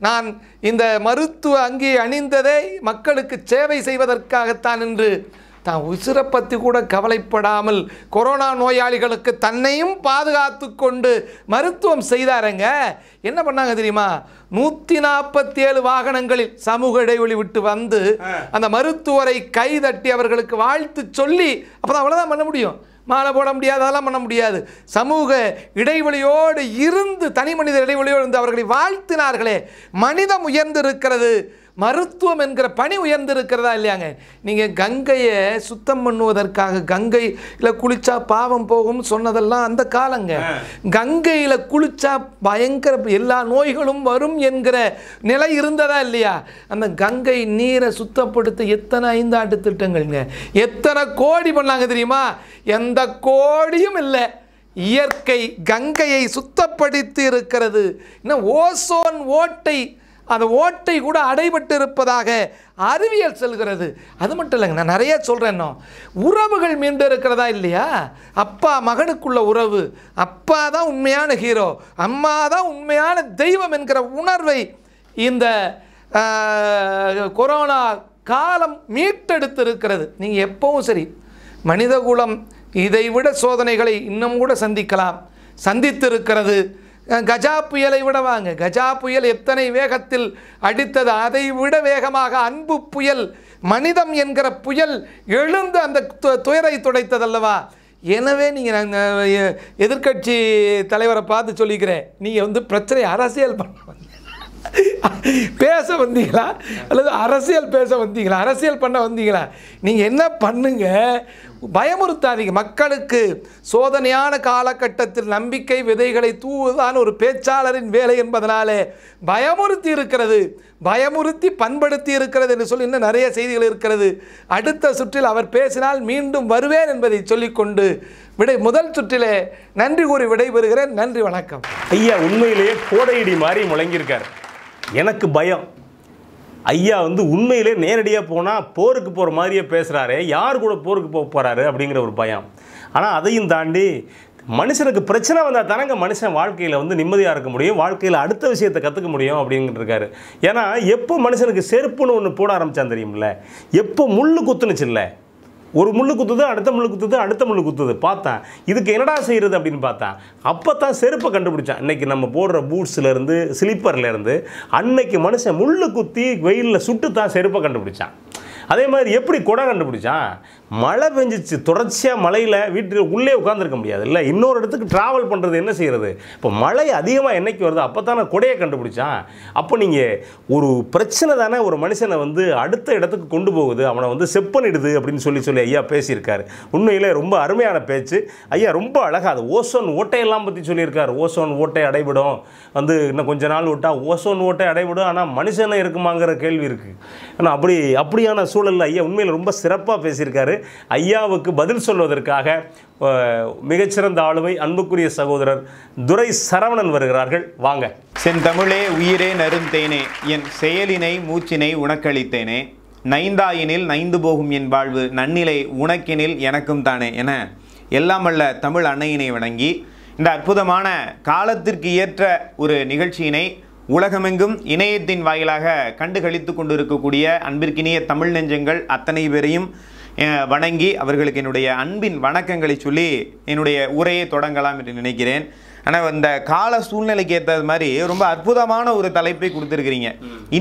நான் இந்த மருத்துவ அங்கே அணிந்ததை மக்களுக்கு சேவை செய்வதற்காகத்தான் என்று தான் உசிரை பற்றி கூட கவலைப்படாமல் கொரோனா நோயாளிகளுக்கு தன்னையும் பாதுகாத்து கொண்டு மருத்துவம் செய்தாருங்க என்ன பண்ணாங்க தெரியுமா நூற்றி நாற்பத்தி ஏழு வாகனங்களில் சமூக இடைவெளி விட்டு வந்து அந்த மருத்துவரை கை தட்டி அவர்களுக்கு வாழ்த்து சொல்லி அப்போ தான் அவ்வளோதான் பண்ண முடியும் மாலை போட முடியாது அதெல்லாம் பண்ண முடியாது சமூக இடைவெளியோடு இருந்து தனி மனித இடைவெளியோடு இருந்து அவர்களை வாழ்த்தினார்களே மனிதம் உயர்ந்திருக்கிறது மருத்துவம் என்கிற பணி உயர்ந்திருக்கிறதா இல்லையாங்க நீங்கள் கங்கையை சுத்தம் பண்ணுவதற்காக கங்கையில் குளிச்சா பாவம் போகும் சொன்னதெல்லாம் அந்த காலங்க கங்கையில் குளிச்சா பயங்கர எல்லா நோய்களும் வரும் என்கிற நிலை இருந்ததா இல்லையா அந்த கங்கை நீரை சுத்தப்படுத்த எத்தனை ஐந்தாண்டு திட்டங்கள்ங்க எத்தனை கோடி பண்ணாங்க தெரியுமா எந்த கோடியும் இல்லை இயற்கை கங்கையை சுத்தப்படுத்தி இருக்கிறது இன்னும் ஓசோன் ஓட்டை அந்த ஓட்டை கூட அடைபட்டு இருப்பதாக அறிவியல் செல்கிறது அது மட்டும் இல்லைங்க நான் நிறைய இன்னும் உறவுகள் மீண்டு இருக்கிறதா இல்லையா அப்பா மகனுக்குள்ள உறவு அப்பா தான் உண்மையான ஹீரோ அம்மா தான் உண்மையான தெய்வம் என்கிற உணர்வை இந்த கொரோனா காலம் மீட்டெடுத்து இருக்கிறது நீங்கள் எப்பவும் சரி மனிதகுலம் இதைவிட சோதனைகளை இன்னும் கூட சந்திக்கலாம் சந்தித்திருக்கிறது கஜா புயலை விட வாங்க கஜா புயல் எத்தனை வேகத்தில் அடித்தது அதை விட வேகமாக அன்பு புயல் மனிதம் என்கிற புயல் எழுந்து அந்த துயரை துடைத்ததல்லவா எனவே நீங்கள் நாங்கள் எதிர்கட்சி தலைவரை பார்த்து சொல்லிக்கிறேன் நீங்கள் வந்து பிரச்சனை அரசியல் பண்ண பேச வந்தீங்களா அல்லது அரசியல் பேச வந்தீங்களா அரசியல் பண்ண வந்தீங்களா நீங்கள் என்ன பண்ணுங்கள் பயமுறுத்தாதீங்க மக்களுக்கு சோதனையான காலகட்டத்தில் நம்பிக்கை விதைகளை தூவுதான் ஒரு பேச்சாளரின் வேலை என்பதனாலே பயமுறுத்தி இருக்கிறது பயமுறுத்தி பண்படுத்தி இருக்கிறது என்று சொல்லி இன்னும் நிறைய செய்திகள் இருக்கிறது அடுத்த சுற்றில் அவர் பேசினால் மீண்டும் வருவேன் என்பதை சொல்லிக்கொண்டு விடை முதல் சுற்றிலே நன்றி கூறி விடைபெறுகிறேன் நன்றி வணக்கம் ஐயா உண்மையிலேயே கோடையடி மாதிரி முழங்கியிருக்கார் எனக்கு பயம் ஐயா வந்து உண்மையிலே நேரடியாக போனால் போருக்கு போகிற மாதிரியே பேசுகிறாரு யார் கூட போருக்கு போக போகிறாரு அப்படிங்கிற ஒரு பயம் ஆனால் அதையும் தாண்டி மனுஷனுக்கு பிரச்சனை வந்தால் தானங்க மனுஷன் வாழ்க்கையில் வந்து நிம்மதியாக இருக்க முடியும் வாழ்க்கையில் அடுத்த விஷயத்தை கற்றுக்க முடியும் அப்படின்ட்டு இருக்காரு ஏன்னா எப்போ மனுஷனுக்கு செருப்புன்னு ஒன்று போட ஆரம்பித்தான் தெரியும்ல எப்போ முள் குத்துனுச்சு இல்லை ஒரு முள்ளு குத்துது அடுத்த முள்ளு குத்துது அடுத்த முள்ளு குத்துது பார்த்தேன் இதுக்கு என்னடா செய்கிறது அப்படின்னு பார்த்தேன் அப்போ தான் செருப்பை கண்டுபிடிச்சேன் இன்றைக்கி நம்ம போடுற பூட்ஸ்லேருந்து ஸ்லீப்பர்லேருந்து அன்னைக்கு மனுஷன் முள்ளு குத்தி வெயிலில் சுட்டு தான் செருப்பை கண்டுபிடிச்சான் அதே மாதிரி எப்படி குடம் கண்டுபிடிச்சான் மழை பெஞ்சிச்சு தொடர்ச்சியாக மழையில் வீட்டில் உள்ளே உட்காந்துருக்க முடியாது இல்லை இன்னொரு இடத்துக்கு ட்ராவல் பண்ணுறது என்ன செய்கிறது இப்போ மழை அதிகமாக என்றைக்கு வருது அப்போ தானே கொடையை கண்டுபிடிச்சான் அப்போ நீங்கள் ஒரு பிரச்சனை தானே ஒரு மனுஷனை வந்து அடுத்த இடத்துக்கு கொண்டு போகுது அவனை வந்து செப்பனிடுது அப்படின்னு சொல்லி சொல்லி ஐயா பேசியிருக்காரு உண்மையில் ரொம்ப அருமையான பேச்சு ஐயா ரொம்ப அழகாக அது ஓசோன் ஓட்டையெல்லாம் பற்றி சொல்லியிருக்காரு ஓசோன் ஓட்டை அடைபடும் வந்து இன்னும் கொஞ்ச நாள் விட்டால் ஓசோன் ஓட்டை அடைபடும் ஆனால் மனுஷனை இருக்குமாங்கிற கேள்வி இருக்குது ஆனால் அப்படி அப்படியான சூழலில் ஐயா உண்மையில் ரொம்ப சிறப்பாக பேசியிருக்காரு ஐயாவுக்கு பதில் சொல்வதற்காக மிகச்சிறந்த ஆளுமை அன்புக்குரிய சகோதரர் துரை சரவணன் வருகிறார்கள் வாங்க செந்தமிழே உயிரே நருந்தேனே என் செயலினை மூச்சினை உனக்களித்தேனே நைந்தாயினில் நைந்து போகும் என் வாழ்வு நன்னிலை உனக்கினில் எனக்கும் தானே என எல்லாமல்ல தமிழ் அன்னையினை வணங்கி இந்த அற்புதமான காலத்திற்கு ஏற்ற ஒரு நிகழ்ச்சியினை உலகமெங்கும் இணையத்தின் வாயிலாக கண்டு கழித்து கொண்டிருக்கக்கூடிய அன்பிற்கினிய தமிழ் நெஞ்சங்கள் அத்தனை பேரையும் வணங்கி அவர்களுக்கு என்னுடைய அன்பின் வணக்கங்களை சொல்லி என்னுடைய உரையை தொடங்கலாம் என்று நினைக்கிறேன் ஆனால் இந்த கால சூழ்நிலைக்கு ஏற்றது மாதிரி ரொம்ப அற்புதமான ஒரு தலைப்பை கொடுத்துருக்கிறீங்க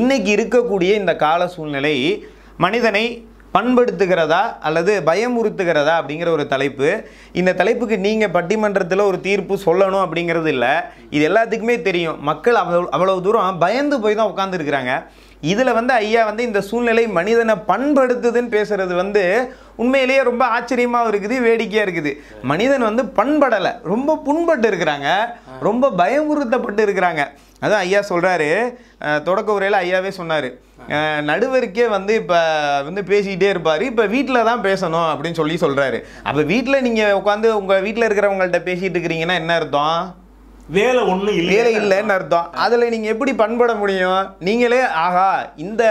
இன்னைக்கு இருக்கக்கூடிய இந்த கால சூழ்நிலை மனிதனை பண்படுத்துகிறதா அல்லது பயமுறுத்துகிறதா அப்படிங்கிற ஒரு தலைப்பு இந்த தலைப்புக்கு நீங்கள் பட்டிமன்றத்தில் ஒரு தீர்ப்பு சொல்லணும் அப்படிங்கிறது இல்லை இது எல்லாத்துக்குமே தெரியும் மக்கள் அவ்வளோ அவ்வளோ தூரம் பயந்து போய் தான் உட்காந்துருக்குறாங்க இதில் வந்து ஐயா வந்து இந்த சூழ்நிலை மனிதனை பண்படுத்துதுன்னு பேசுறது வந்து உண்மையிலேயே ரொம்ப ஆச்சரியமாகவும் இருக்குது வேடிக்கையாக இருக்குது மனிதன் வந்து பண்படலை ரொம்ப புண்பட்டு இருக்கிறாங்க ரொம்ப பயமுறுத்தப்பட்டு இருக்கிறாங்க அதான் ஐயா சொல்கிறாரு தொடக்க உரையில் ஐயாவே சொன்னார் நடுவருக்கே வந்து இப்போ வந்து பேசிக்கிட்டே இருப்பார் இப்போ வீட்டில் தான் பேசணும் அப்படின்னு சொல்லி சொல்கிறாரு அப்போ வீட்டில் நீங்கள் உட்காந்து உங்கள் வீட்டில் இருக்கிறவங்கள்ட்ட பேசிகிட்டு இருக்கிறீங்கன்னா என்ன அர்த்தம் வேலை ஒன்றும் வேலை இல்லைன்னு அர்த்தம் அதில் நீங்கள் எப்படி பண்பட முடியும் நீங்களே ஆகா இந்த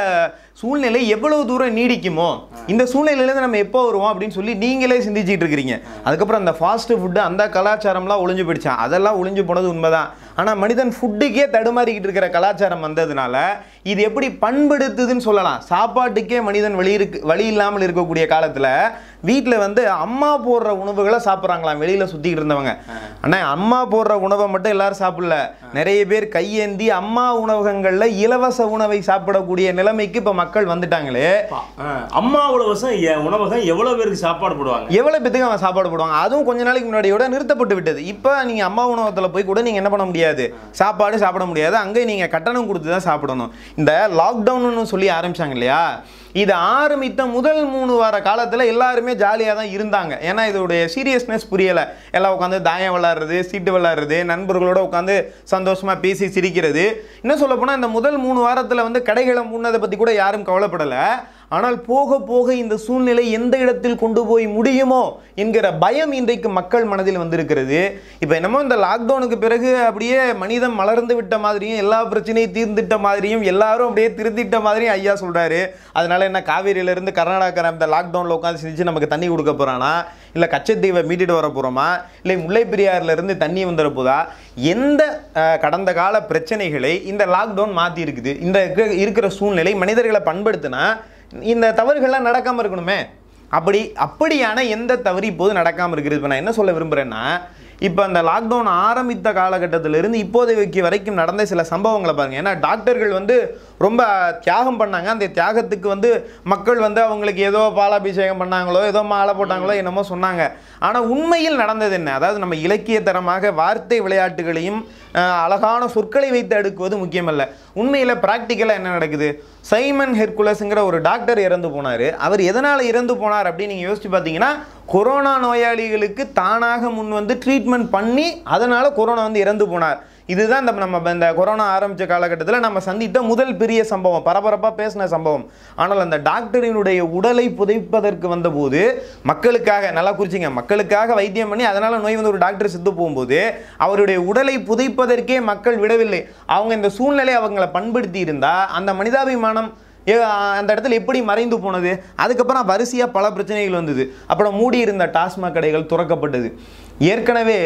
சூழ்நிலை எவ்வளவு தூரம் நீடிக்குமோ இந்த சூழ்நிலையிலேருந்து நம்ம எப்போ வருவோம் அப்படின்னு சொல்லி நீங்களே சிந்திச்சுட்டு இருக்கிறீங்க அதுக்கப்புறம் அந்த ஃபாஸ்ட்டு ஃபுட்டு அந்த கலாச்சாரம்லாம் ஒளிஞ்சு போயிடுச்சான் அதெல்லாம் ஒளிஞ்சு போனது உண்மைதான் ஆனால் மனிதன் ஃபுட்டுக்கே தடுமாறிக்கிட்டு இருக்கிற கலாச்சாரம் வந்ததுனால இது எப்படி பண்படுத்துதுன்னு சொல்லலாம் சாப்பாட்டுக்கே மனிதன் வழி இருக்கு வழி இல்லாமல் இருக்கக்கூடிய காலத்தில் வீட்டில் வந்து அம்மா போடுற உணவுகளை சாப்பிட்றாங்களாம் வெளியில் சுற்றிக்கிட்டு இருந்தவங்க ஆனால் அம்மா போடுற உணவை மட்டும் எல்லாரும் சாப்பிடல நிறைய பேர் கையேந்தி அம்மா உணவகங்களில் இலவச உணவை சாப்பிடக்கூடிய நிலைமைக்கு இப்போ மக்கள் வந்துட்டாங்களே அம்மாவோட வருஷம் உணவகம் எவ்வளோ பேருக்கு சாப்பாடு போடுவாங்க எவ்வளோ பேத்துக்கு அவங்க சாப்பாடு போடுவாங்க அதுவும் கொஞ்ச நாளைக்கு முன்னாடியோட நிறுத்தப்பட்டு விட்டது இப்போ நீங்கள் அம்மா உணவகத்தில் போய் கூட நீங்கள் என்ன பண்ண முடியாது சாப்பாடு சாப்பிட முடியாது அங்கே நீங்கள் கட்டணம் கொடுத்து தான் சாப்பிடணும் இந்த லாக்டவுன் சொல்லி ஆரம்பிச்சாங்க இல்லையா இது ஆரம்பித்த முதல் மூணு வார காலத்தில் எல்லாருமே ஜாலியாக தான் இருந்தாங்க ஏன்னா இதோடைய சீரியஸ்னஸ் புரியலை எல்லாம் உட்காந்து தாயம் விளாட்றது சீட்டு விளாட்றது நண்பர்களோட உட்காந்து சந்தோஷமாக பேசி சிரிக்கிறது இன்னும் சொல்லப்போனால் இந்த முதல் மூணு வாரத்தில் வந்து கடைகளை மூணதை பற்றி கூட யாரும் கவலைப்படலை ஆனால் போக போக இந்த சூழ்நிலை எந்த இடத்தில் கொண்டு போய் முடியுமோ என்கிற பயம் இன்றைக்கு மக்கள் மனதில் வந்திருக்கிறது இப்போ என்னமோ இந்த லாக்டவுனுக்கு பிறகு அப்படியே மனிதம் மலர்ந்து விட்ட மாதிரியும் எல்லா பிரச்சனையும் தீர்ந்துட்ட மாதிரியும் எல்லாரும் அப்படியே திருந்திட்ட மாதிரியும் ஐயா சொல்கிறாரு அதனால் என்ன காவேரியிலேருந்து கர்நாடகா இந்த லாக்டவுனில் உட்காந்து செஞ்சு நமக்கு தண்ணி கொடுக்க போகிறானா இல்லை கச்சத்தீவை மீட்டிட்டு வர போகிறோமா இல்லை முல்லைப்பெரியாரிலிருந்து தண்ணி வந்துட போதா எந்த கடந்த கால பிரச்சனைகளை இந்த லாக்டவுன் மாற்றி இருக்குது இந்த இருக்கிற சூழ்நிலை மனிதர்களை பண்படுத்தினா இந்த தவறுகள்லாம் நடக்காமல் இருக்கணுமே அப்படி அப்படியான எந்த தவறு இப்போது நடக்காமல் இருக்கிறது இப்போ நான் என்ன சொல்ல விரும்புகிறேன்னா இப்போ அந்த லாக்டவுன் ஆரம்பித்த காலகட்டத்திலிருந்து இப்போதைக்கு வரைக்கும் நடந்த சில சம்பவங்களை பாருங்கள் ஏன்னா டாக்டர்கள் வந்து ரொம்ப தியாகம் பண்ணாங்க அந்த தியாகத்துக்கு வந்து மக்கள் வந்து அவங்களுக்கு ஏதோ பாலாபிஷேகம் பண்ணாங்களோ ஏதோ மாலை போட்டாங்களோ என்னமோ சொன்னாங்க ஆனால் உண்மையில் நடந்தது என்ன அதாவது நம்ம இலக்கிய தரமாக வார்த்தை விளையாட்டுகளையும் அழகான சொற்களை வைத்து எடுக்குவது முக்கியமல்ல உண்மையில் ப்ராக்டிக்கலாக என்ன நடக்குது சைமன் ஹெர்குலஸ்ங்கிற ஒரு டாக்டர் இறந்து போனார் அவர் எதனால் இறந்து போனார் அப்படின்னு நீங்கள் யோசித்து பார்த்தீங்கன்னா கொரோனா நோயாளிகளுக்கு தானாக முன் வந்து ட்ரீட்மெண்ட் பண்ணி அதனால் கொரோனா வந்து இறந்து போனார் இதுதான் இந்த நம்ம இந்த கொரோனா ஆரம்பித்த காலகட்டத்தில் நம்ம சந்தித்த முதல் பெரிய சம்பவம் பரபரப்பாக பேசின சம்பவம் ஆனால் அந்த டாக்டரினுடைய உடலை புதைப்பதற்கு வந்தபோது மக்களுக்காக நல்லா குறிச்சிங்க மக்களுக்காக வைத்தியம் பண்ணி அதனால் நோய் வந்து ஒரு டாக்டர் செத்து போகும்போது அவருடைய உடலை புதைப்பதற்கே மக்கள் விடவில்லை அவங்க இந்த சூழ்நிலை அவங்களை பண்படுத்தி இருந்தால் அந்த மனிதாபிமானம் அந்த இடத்துல எப்படி மறைந்து போனது அதுக்கப்புறம் வரிசையாக பல பிரச்சனைகள் வந்தது அப்புறம் மூடி இருந்த டாஸ்மாக் கடைகள் துறக்கப்பட்டது ஏற்கனவே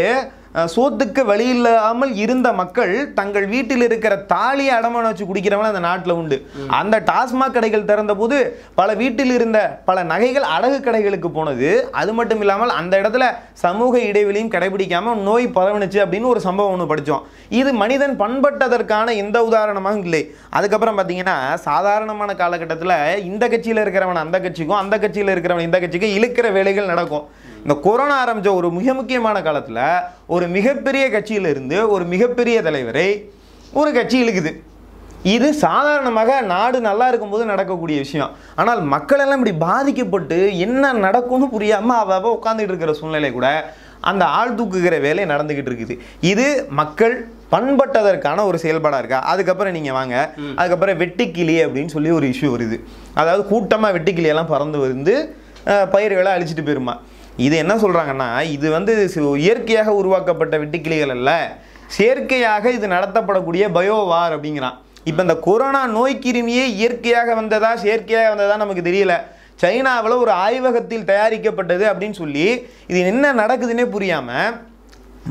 சோத்துக்கு வழி இல்லாமல் இருந்த மக்கள் தங்கள் வீட்டில் இருக்கிற தாலியை அடமான வச்சு குடிக்கிறவங்க அந்த நாட்டில் உண்டு அந்த டாஸ்மாக் கடைகள் திறந்தபோது பல வீட்டில் இருந்த பல நகைகள் அடகு கடைகளுக்கு போனது அது மட்டும் இல்லாமல் அந்த இடத்துல சமூக இடைவெளியும் கடைபிடிக்காமல் நோய் பரவணுச்சு அப்படின்னு ஒரு சம்பவம் ஒன்று படித்தோம் இது மனிதன் பண்பட்டதற்கான எந்த உதாரணமாக இல்லை அதுக்கப்புறம் பார்த்தீங்கன்னா சாதாரணமான காலகட்டத்தில் இந்த கட்சியில் இருக்கிறவன் அந்த கட்சிக்கும் அந்த கட்சியில் இருக்கிறவன் இந்த கட்சிக்கும் இழுக்கிற வேலைகள் நடக்கும் இந்த கொரோனா ஆரம்பித்த ஒரு மிக முக்கியமான காலத்தில் ஒரு மிகப்பெரிய கட்சியிலிருந்து ஒரு மிகப்பெரிய தலைவரை ஒரு கட்சி இழுக்குது இது சாதாரணமாக நாடு நல்லா இருக்கும்போது நடக்கக்கூடிய விஷயம் ஆனால் மக்கள் எல்லாம் இப்படி பாதிக்கப்பட்டு என்ன நடக்கும்னு புரியாமல் அவள் உட்காந்துட்டு இருக்கிற சூழ்நிலை கூட அந்த ஆள் தூக்குகிற வேலை நடந்துக்கிட்டு இருக்குது இது மக்கள் பண்பட்டதற்கான ஒரு செயல்பாடாக இருக்கா அதுக்கப்புறம் நீங்கள் வாங்க அதுக்கப்புறம் வெட்டிக்கிளி அப்படின்னு சொல்லி ஒரு இஷ்யூ வருது அதாவது கூட்டமாக வெட்டிக்கிளியெல்லாம் பறந்து வந்து பயிர்களை அழிச்சிட்டு போயிருமா இது என்ன சொல்கிறாங்கன்னா இது வந்து இயற்கையாக உருவாக்கப்பட்ட வெட்டுக்கிளிகள் அல்ல செயற்கையாக இது நடத்தப்படக்கூடிய பயோவார் அப்படிங்கிறான் இப்போ இந்த கொரோனா நோய்க்கிருமியே இயற்கையாக வந்ததா செயற்கையாக வந்ததா நமக்கு தெரியல சைனாவில் ஒரு ஆய்வகத்தில் தயாரிக்கப்பட்டது அப்படின்னு சொல்லி இது என்ன நடக்குதுன்னே புரியாமல்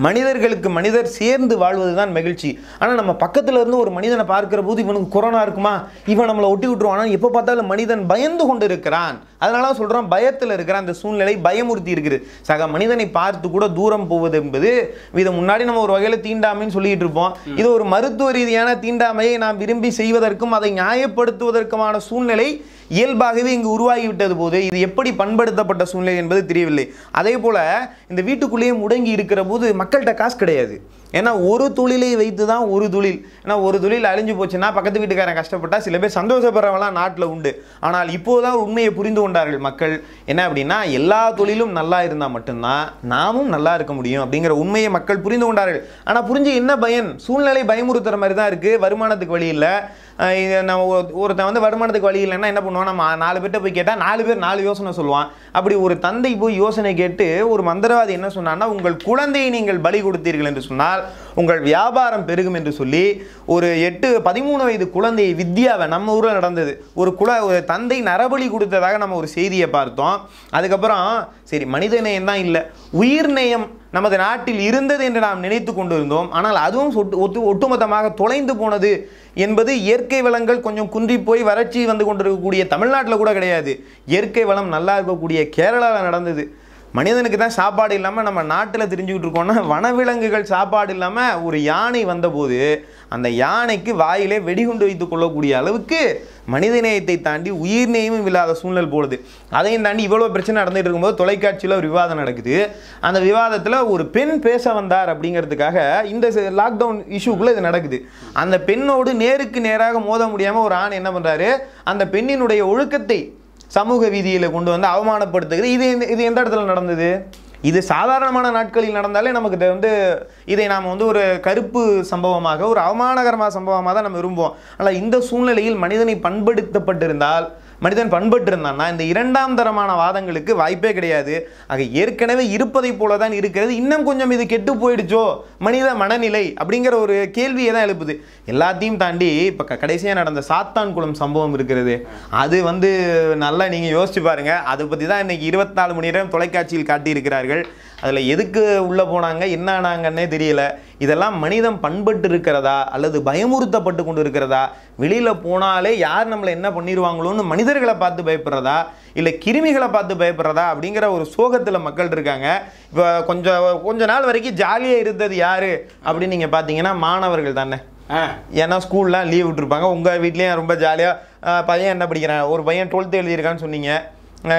மனிதர்களுக்கு மனிதர் சேர்ந்து வாழ்வது தான் மகிழ்ச்சி ஆனால் நம்ம பக்கத்தில் இருந்து ஒரு மனிதனை பார்க்குற போது இவனுக்கு கொரோனா இருக்குமா இவன் நம்மளை ஒட்டி விட்டுருவான் எப்போ பார்த்தாலும் மனிதன் பயந்து கொண்டு இருக்கிறான் அதனால சொல்கிறோம் பயத்தில் இருக்கிற அந்த சூழ்நிலை பயமுறுத்தி இருக்குது சக மனிதனை பார்த்து கூட தூரம் போவது என்பது இதை முன்னாடி நம்ம ஒரு வகையில் தீண்டாமைன்னு சொல்லிட்டு இருப்போம் இது ஒரு மருத்துவ ரீதியான தீண்டாமையை நாம் விரும்பி செய்வதற்கும் அதை நியாயப்படுத்துவதற்குமான சூழ்நிலை இயல்பாகவே இங்கு உருவாகிவிட்டது போது இது எப்படி பண்படுத்தப்பட்ட சூழ்நிலை என்பது தெரியவில்லை அதே போல் இந்த வீட்டுக்குள்ளேயே முடங்கி இருக்கிற போது மக்கள்கிட்ட காசு கிடையாது ஏன்னா ஒரு தொழிலை வைத்து தான் ஒரு தொழில் ஏன்னா ஒரு தொழில் அழிஞ்சு போச்சுன்னா பக்கத்து வீட்டுக்காரன் கஷ்டப்பட்டால் சில பேர் சந்தோஷப்படுறவங்களாம் நாட்டில் உண்டு ஆனால் இப்போதான் உண்மையை புரிந்து கொண்டார்கள் மக்கள் என்ன அப்படின்னா எல்லா தொழிலும் நல்லா இருந்தால் மட்டும்தான் நாமும் நல்லா இருக்க முடியும் அப்படிங்கிற உண்மையை மக்கள் புரிந்து கொண்டார்கள் ஆனால் புரிஞ்சு என்ன பயன் சூழ்நிலை பயமுறுத்துற மாதிரி தான் இருக்குது வருமானத்துக்கு வழி இல்லை நம்ம ஒருத்தன் வந்து வருமானத்துக்கு வழி இல்லைன்னா என்ன பண்ணுவோம் நம்ம நாலு பேர்கிட்ட போய் கேட்டால் நாலு பேர் நாலு யோசனை சொல்லுவான் அப்படி ஒரு தந்தை போய் யோசனை கேட்டு ஒரு மந்திரவாதி என்ன சொன்னான்னா உங்கள் குழந்தையை நீங்கள் பலி கொடுத்தீர்கள் என்று சொன்னால் செய்தால் உங்கள் வியாபாரம் பெருகும் என்று சொல்லி ஒரு எட்டு பதிமூணு வயது குழந்தை வித்யாவை நம்ம ஊரில் நடந்தது ஒரு குல ஒரு தந்தை நரபலி கொடுத்ததாக நம்ம ஒரு செய்தியை பார்த்தோம் அதுக்கப்புறம் சரி மனித நேயம் தான் இல்லை உயிர் நேயம் நமது நாட்டில் இருந்தது என்று நாம் நினைத்து கொண்டிருந்தோம் ஆனால் அதுவும் ஒட்டு ஒட்டுமொத்தமாக தொலைந்து போனது என்பது இயற்கை வளங்கள் கொஞ்சம் குன்றி போய் வறட்சி வந்து கொண்டிருக்கக்கூடிய தமிழ்நாட்டில் கூட கிடையாது இயற்கை வளம் நல்லா இருக்கக்கூடிய கேரளாவில் நடந்தது மனிதனுக்கு தான் சாப்பாடு இல்லாமல் நம்ம நாட்டில் தெரிஞ்சுக்கிட்டு இருக்கோம்னா வனவிலங்குகள் சாப்பாடு இல்லாமல் ஒரு யானை வந்தபோது அந்த யானைக்கு வாயிலே வெடிகுண்டு வைத்து கொள்ளக்கூடிய அளவுக்கு மனிதநேயத்தை தாண்டி உயிர் நேயமும் இல்லாத சூழ்நிலை போடுது அதையும் தாண்டி இவ்வளோ பிரச்சனை நடந்துகிட்டு இருக்கும்போது தொலைக்காட்சியில் ஒரு விவாதம் நடக்குது அந்த விவாதத்தில் ஒரு பெண் பேச வந்தார் அப்படிங்கிறதுக்காக இந்த லாக்டவுன் இஷ்யூக்குள்ளே இது நடக்குது அந்த பெண்ணோடு நேருக்கு நேராக மோத முடியாமல் ஒரு ஆண் என்ன பண்ணுறாரு அந்த பெண்ணினுடைய ஒழுக்கத்தை சமூக வீதியில் கொண்டு வந்து அவமானப்படுத்துகிறது இது இது எந்த இடத்துல நடந்தது இது சாதாரணமான நாட்களில் நடந்தாலே நமக்கு இதை வந்து இதை நாம் வந்து ஒரு கருப்பு சம்பவமாக ஒரு அவமானகரமான சம்பவமாக தான் நம்ம விரும்புவோம் ஆனால் இந்த சூழ்நிலையில் மனிதனை பண்படுத்தப்பட்டிருந்தால் மனிதன் பண்பட்டு இருந்தான்னா இந்த இரண்டாம் தரமான வாதங்களுக்கு வாய்ப்பே கிடையாது ஆக ஏற்கனவே இருப்பதை போல தான் இருக்கிறது இன்னும் கொஞ்சம் இது கெட்டு போயிடுச்சோ மனித மனநிலை அப்படிங்கிற ஒரு கேள்வியை தான் எழுப்புது எல்லாத்தையும் தாண்டி இப்போ கடைசியாக நடந்த சாத்தான் குளம் சம்பவம் இருக்கிறது அது வந்து நல்லா நீங்கள் யோசிச்சு பாருங்கள் அதை பற்றி தான் இன்றைக்கி இருபத்தி நாலு மணி நேரம் தொலைக்காட்சியில் காட்டியிருக்கிறார்கள் அதில் எதுக்கு உள்ளே போனாங்க என்ன ஆனாங்கன்னே தெரியல இதெல்லாம் மனிதம் பண்பட்டு இருக்கிறதா அல்லது பயமுறுத்தப்பட்டு கொண்டு இருக்கிறதா வெளியில் போனாலே யார் நம்மளை என்ன பண்ணிடுவாங்களோன்னு மனிதர்களை பார்த்து பயப்படுறதா இல்லை கிருமிகளை பார்த்து பயப்படுறதா அப்படிங்கிற ஒரு சோகத்தில் மக்கள் இருக்காங்க இப்போ கொஞ்சம் கொஞ்ச நாள் வரைக்கும் ஜாலியாக இருந்தது யார் அப்படின்னு நீங்கள் பார்த்தீங்கன்னா மாணவர்கள் தானே ஏன்னா ஸ்கூல்லாம் லீவ் விட்டுருப்பாங்க உங்கள் வீட்லேயும் ரொம்ப ஜாலியாக பையன் என்ன படிக்கிறான் ஒரு பையன் டுவெல்த்து எழுதியிருக்கான்னு சொன்னீங்க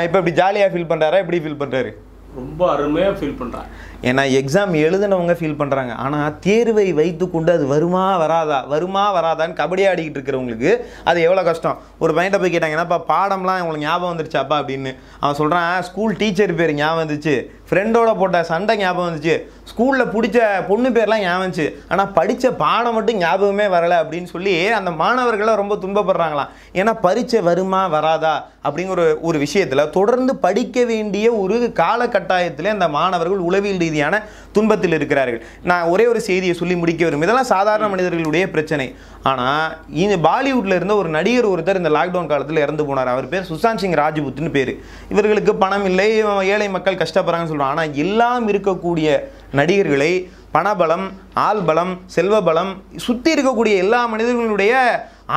இப்போ இப்படி ஜாலியாக ஃபீல் பண்ணுறாரா எப்படி ஃபீல் பண்ணுறாரு ரொம்ப அருமையாக ஃபீல் பண்ணுறான் ஏன்னா எக்ஸாம் எழுதினவங்க ஃபீல் பண்ணுறாங்க ஆனால் தேர்வை வைத்து கொண்டு அது வருமா வராதா வருமா வராதான்னு கபடி ஆடிக்கிட்டு இருக்கிறவங்களுக்கு அது எவ்வளோ கஷ்டம் ஒரு பையன்ட்ட போய் கேட்டாங்க என்னப்பா பாடம்லாம் உங்களுக்கு ஞாபகம் வந்துருச்சாப்பா அப்படின்னு அவன் சொல்கிறான் ஸ்கூல் டீச்சர் பேர் ஞாபகம் வந்துச்சு ஃப்ரெண்டோட போட்ட சண்டை ஞாபகம் வந்துச்சு ஸ்கூலில் பிடிச்ச பொண்ணு பேர்லாம் ஞாபகம் வந்துச்சு ஆனால் படித்த பாடம் மட்டும் ஞாபகமே வரலை அப்படின்னு சொல்லி அந்த மாணவர்களை ரொம்ப துன்பப்படுறாங்களாம் ஏன்னா பரீட்சை வருமா வராதா அப்படிங்கிற ஒரு விஷயத்தில் தொடர்ந்து படிக்க வேண்டிய ஒரு காலகட்டாயத்தில் அந்த மாணவர்கள் உளவியல் ரீதியான துன்பத்தில் இருக்கிறார்கள் நான் ஒரே ஒரு செய்தியை சொல்லி முடிக்க வரும் இதெல்லாம் சாதாரண மனிதர்களுடைய பிரச்சனை ஆனால் இந்த பாலிவுட்டில் இருந்த ஒரு நடிகர் ஒருத்தர் இந்த லாக்டவுன் காலத்தில் இறந்து போனார் அவர் பேர் சுஷாந்த் சிங் ராஜ்புத்னு பேர் இவர்களுக்கு பணம் இல்லை ஏழை மக்கள் கஷ்டப்படுறாங்கன்னு சொல்கிறாங்க ஆனால் எல்லாம் இருக்கக்கூடிய நடிகர்களை பணபலம் ஆள்பலம் செல்வபலம் சுற்றி இருக்கக்கூடிய எல்லா மனிதர்களுடைய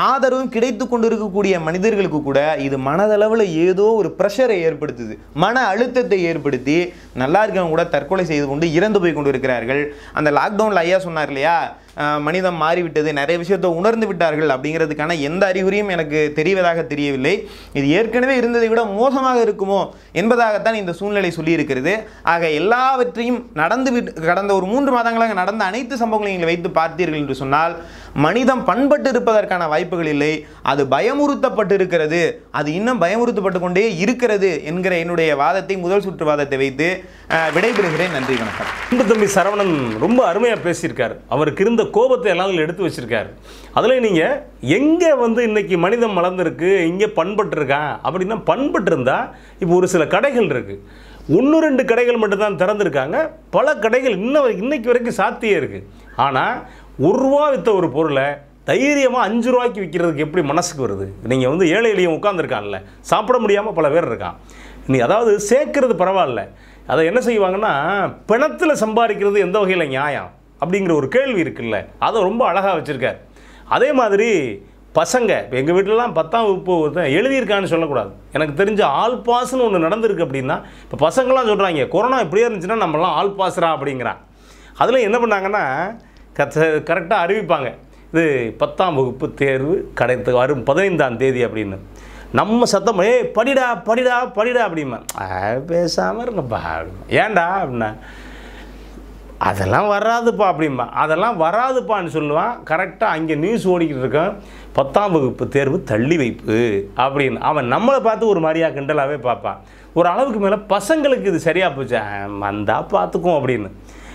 ஆதரவும் கிடைத்து கொண்டிருக்கக்கூடிய இருக்கக்கூடிய மனிதர்களுக்கு கூட இது மனதளவில் ஏதோ ஒரு ப்ரெஷரை ஏற்படுத்துது மன அழுத்தத்தை ஏற்படுத்தி நல்லா இருக்கவங்க கூட தற்கொலை செய்து கொண்டு இறந்து போய் கொண்டு இருக்கிறார்கள் அந்த லாக்டவுனில் ஐயா சொன்னார் இல்லையா மனிதம் மாறிவிட்டது நிறைய விஷயத்தை உணர்ந்து விட்டார்கள் அப்படிங்கிறதுக்கான எந்த அறிகுறியும் எனக்கு தெரிவதாக தெரியவில்லை இது ஏற்கனவே இருந்ததை விட மோசமாக இருக்குமோ என்பதாகத்தான் இந்த சூழ்நிலை சொல்லியிருக்கிறது ஆக எல்லாவற்றையும் நடந்து கடந்த ஒரு மூன்று மாதங்களாக நடந்த அனைத்து சம்பவங்களையும் நீங்கள் வைத்து பார்த்தீர்கள் என்று சொன்னால் மனிதம் பண்பட்டு இருப்பதற்கான வாய்ப்புகள் இல்லை அது பயமுறுத்தப்பட்டு இருக்கிறது அது இன்னும் பயமுறுத்தப்பட்டு கொண்டே இருக்கிறது என்கிற என்னுடைய வாதத்தை முதல் சுற்று வாதத்தை வைத்து விடைபெறுகிறேன் நன்றி வணக்கம் தம்பி சரவணன் ரொம்ப அருமையாக பேசியிருக்கார் அவருக்கு இருந்த கோபத்தை எல்லாம் எடுத்து வச்சுருக்காரு அதில் நீங்கள் எங்கே வந்து இன்றைக்கி மனிதம் வளர்ந்துருக்கு இங்கே பண்பட்டுருக்கான் அப்படின்னா பண்பட்டுருந்தா இப்போ ஒரு சில கடைகள் இருக்குது ஒன்று ரெண்டு கடைகள் மட்டும்தான் திறந்துருக்காங்க பல கடைகள் இன்ன இன்றைக்கு வரைக்கும் சாத்தியே இருக்குது ஆனால் ஒரு ரூபா விற்ற ஒரு பொருளை தைரியமாக அஞ்சு ரூபாய்க்கு விற்கிறதுக்கு எப்படி மனசுக்கு வருது நீங்கள் வந்து ஏழை எளியும் உட்காந்துருக்கான்ல சாப்பிட முடியாமல் பல பேர் இருக்கான் நீ அதாவது சேர்க்கறது பரவாயில்ல அதை என்ன செய்வாங்கன்னா பிணத்தில் சம்பாதிக்கிறது எந்த வகையில் நியாயம் அப்படிங்கிற ஒரு கேள்வி இருக்குல்ல அதை ரொம்ப அழகாக வச்சுருக்கார் அதே மாதிரி பசங்க இப்போ எங்கள் வீட்டிலலாம் பத்தாம் வகுப்பு ஒருத்தன் எழுதியிருக்கான்னு சொல்லக்கூடாது எனக்கு தெரிஞ்ச ஆல் பாஸ்னு ஒன்று நடந்திருக்கு அப்படின்னா இப்போ பசங்களாம் சொல்கிறாங்க கொரோனா இப்படியே இருந்துச்சுன்னா நம்மளாம் ஆல் பாஸ்ரா அப்படிங்கிறான் அதில் என்ன பண்ணாங்கன்னா க கரெக்டாக அறிவிப்பாங்க இது பத்தாம் வகுப்பு தேர்வு கடைத்து வரும் பதினைந்தாம் தேதி அப்படின்னு நம்ம சத்தம் ஏ படிடா படிடா படிடா அப்படிமா பேசாமல் இருங்கப்பா ஏன்டா அப்படின்னா அதெல்லாம் வராதுப்பா அப்படிம்பா அதெல்லாம் வராதுப்பான்னு சொல்லுவான் கரெக்டாக அங்கே நியூஸ் ஓடிக்கிட்டு இருக்கான் பத்தாம் வகுப்பு தேர்வு தள்ளி வைப்பு அப்படின்னு அவன் நம்மளை பார்த்து ஒரு மாதிரியாக கிண்டலாகவே பார்ப்பான் ஒரு அளவுக்கு மேலே பசங்களுக்கு இது சரியாக போச்சு வந்தால் பார்த்துக்கும் அப்படின்னு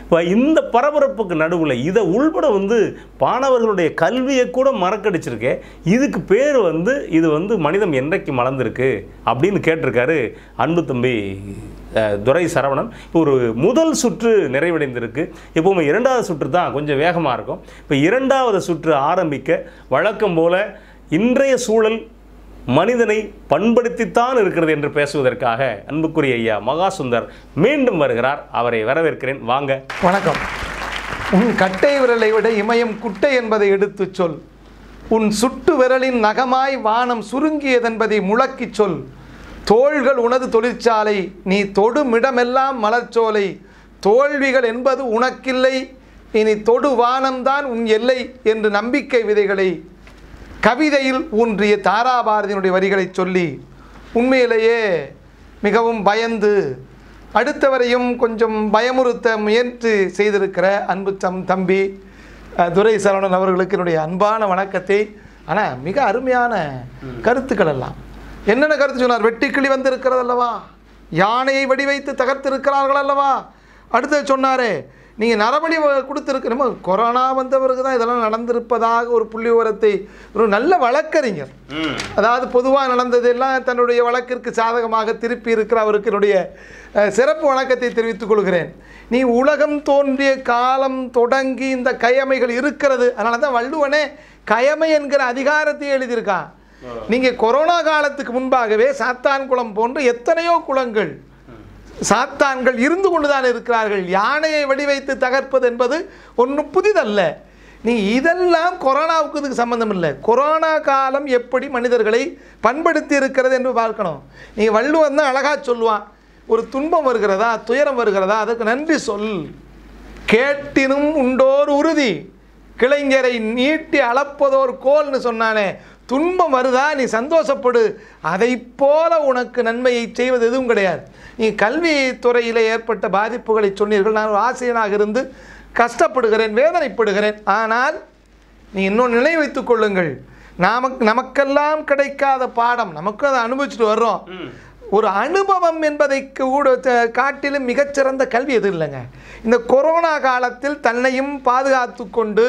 இப்போ இந்த பரபரப்புக்கு நடுவில் இதை உள்பட வந்து மாணவர்களுடைய கல்வியை கூட மறக்கடிச்சிருக்கே இதுக்கு பேர் வந்து இது வந்து மனிதம் என்றைக்கு மலர்ந்திருக்கு அப்படின்னு கேட்டிருக்காரு அன்பு தம்பி துரை சரவணன் இப்போ ஒரு முதல் சுற்று நிறைவடைந்திருக்கு எப்போவுமே இரண்டாவது சுற்று தான் கொஞ்சம் வேகமாக இருக்கும் இப்போ இரண்டாவது சுற்று ஆரம்பிக்க வழக்கம் போல் இன்றைய சூழல் மனிதனை பண்படுத்தித்தான் இருக்கிறது என்று பேசுவதற்காக அன்புக்குரிய ஐயா மகாசுந்தர் மீண்டும் வருகிறார் அவரை வரவேற்கிறேன் வாங்க வணக்கம் உன் கட்டை விரலை விட இமயம் குட்டை என்பதை எடுத்து சொல் உன் சுட்டு விரலின் நகமாய் வானம் சுருங்கியதென்பதை முழக்கிச் சொல் தோள்கள் உனது தொழிற்சாலை நீ தொடுமிடமெல்லாம் மலர்ச்சோலை தோல்விகள் என்பது உனக்கில்லை இனி தொடு வானம்தான் உன் எல்லை என்று நம்பிக்கை விதைகளை கவிதையில் ஊன்றிய தாராபாரதியினுடைய வரிகளை சொல்லி உண்மையிலேயே மிகவும் பயந்து அடுத்தவரையும் கொஞ்சம் பயமுறுத்த முயன்று செய்திருக்கிற அன்பு தம் தம்பி துரை சரவணன் அவர்களுக்கு என்னுடைய அன்பான வணக்கத்தை ஆனால் மிக அருமையான கருத்துக்கள் எல்லாம் என்னென்ன கருத்து சொன்னார் வெட்டிக்கிளி கிளி இருக்கிறது அல்லவா யானையை வடிவைத்து தகர்த்திருக்கிறார்கள் அல்லவா அடுத்தது சொன்னாரே நீங்கள் நரபலி கொடுத்துருக்கணுமோ கொரோனா வந்தவருக்கு தான் இதெல்லாம் நடந்திருப்பதாக ஒரு புள்ளி விவரத்தை ஒரு நல்ல வழக்கறிஞர் அதாவது பொதுவாக நடந்ததெல்லாம் தன்னுடைய வழக்கிற்கு சாதகமாக திருப்பி இருக்கிற அவருக்கு என்னுடைய சிறப்பு வணக்கத்தை தெரிவித்துக் கொள்கிறேன் நீ உலகம் தோன்றிய காலம் தொடங்கி இந்த கயமைகள் இருக்கிறது அதனால தான் வள்ளுவனே கயமை என்கிற அதிகாரத்தை எழுதியிருக்கான் நீங்கள் கொரோனா காலத்துக்கு முன்பாகவே சாத்தான் குளம் போன்ற எத்தனையோ குளங்கள் சாத்தான்கள் இருந்து கொண்டுதான் இருக்கிறார்கள் யானையை வடிவைத்து தகர்ப்பது என்பது ஒன்றும் புதிதல்ல நீ இதெல்லாம் கொரோனாவுக்கு இதுக்கு சம்மந்தம் இல்லை கொரோனா காலம் எப்படி மனிதர்களை பண்படுத்தி இருக்கிறது என்று பார்க்கணும் நீ வள்ளுவன் தான் அழகாக சொல்லுவான் ஒரு துன்பம் வருகிறதா துயரம் வருகிறதா அதுக்கு நன்றி சொல் கேட்டினும் உண்டோர் உறுதி கிளைஞரை நீட்டி அளப்பதோர் கோல்னு சொன்னானே துன்பம் வருதா நீ சந்தோஷப்படு அதை போல உனக்கு நன்மையை செய்வது எதுவும் கிடையாது நீங்கள் கல்வித்துறையில் ஏற்பட்ட பாதிப்புகளை சொன்னீர்கள் நான் ஒரு ஆசிரியனாக இருந்து கஷ்டப்படுகிறேன் வேதனைப்படுகிறேன் ஆனால் நீ இன்னும் நினைவு வைத்துக் கொள்ளுங்கள் நமக்கு நமக்கெல்லாம் கிடைக்காத பாடம் நமக்கும் அதை அனுபவிச்சுட்டு வர்றோம் ஒரு அனுபவம் என்பதை கூட காட்டிலும் மிகச்சிறந்த கல்வி எதுவும் இல்லைங்க இந்த கொரோனா காலத்தில் தன்னையும் பாதுகாத்து கொண்டு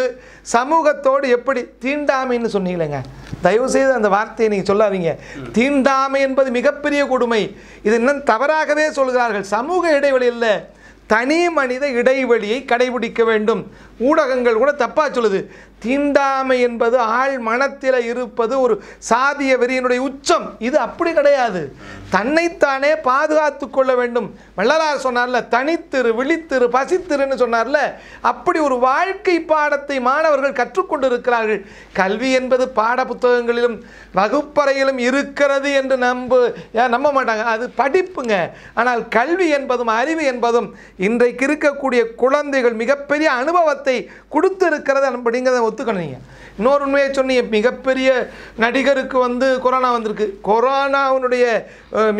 சமூகத்தோடு எப்படி தீண்டாமைன்னு சொன்னீங்களேங்க தயவுசெய்து அந்த வார்த்தையை நீங்கள் சொல்லாதீங்க தீண்டாமை என்பது மிகப்பெரிய கொடுமை இது இன்னும் தவறாகவே சொல்கிறார்கள் சமூக இடைவெளி இல்லை தனி மனித இடைவெளியை கடைபிடிக்க வேண்டும் ஊடகங்கள் கூட தப்பாக சொல்லுது தீண்டாமை என்பது ஆள் மனத்தில் இருப்பது ஒரு சாதிய வெறியினுடைய உச்சம் இது அப்படி கிடையாது தன்னைத்தானே பாதுகாத்து கொள்ள வேண்டும் வள்ளலார் சொன்னார்ல தனித்திரு விழித்திரு பசித்திருன்னு சொன்னார்ல அப்படி ஒரு வாழ்க்கை பாடத்தை மாணவர்கள் கற்றுக்கொண்டு இருக்கிறார்கள் கல்வி என்பது பாட புத்தகங்களிலும் வகுப்பறையிலும் இருக்கிறது என்று நம்ப நம்ப மாட்டாங்க அது படிப்புங்க ஆனால் கல்வி என்பதும் அறிவு என்பதும் இன்றைக்கு இருக்கக்கூடிய குழந்தைகள் மிகப்பெரிய அனுபவத்தை படத்தை கொடுத்து இருக்கிறது அப்படிங்கிறத ஒத்துக்கணும் நீங்கள் இன்னொரு உண்மையை சொன்னீங்க மிகப்பெரிய நடிகருக்கு வந்து கொரோனா வந்திருக்கு கொரோனாவுடைய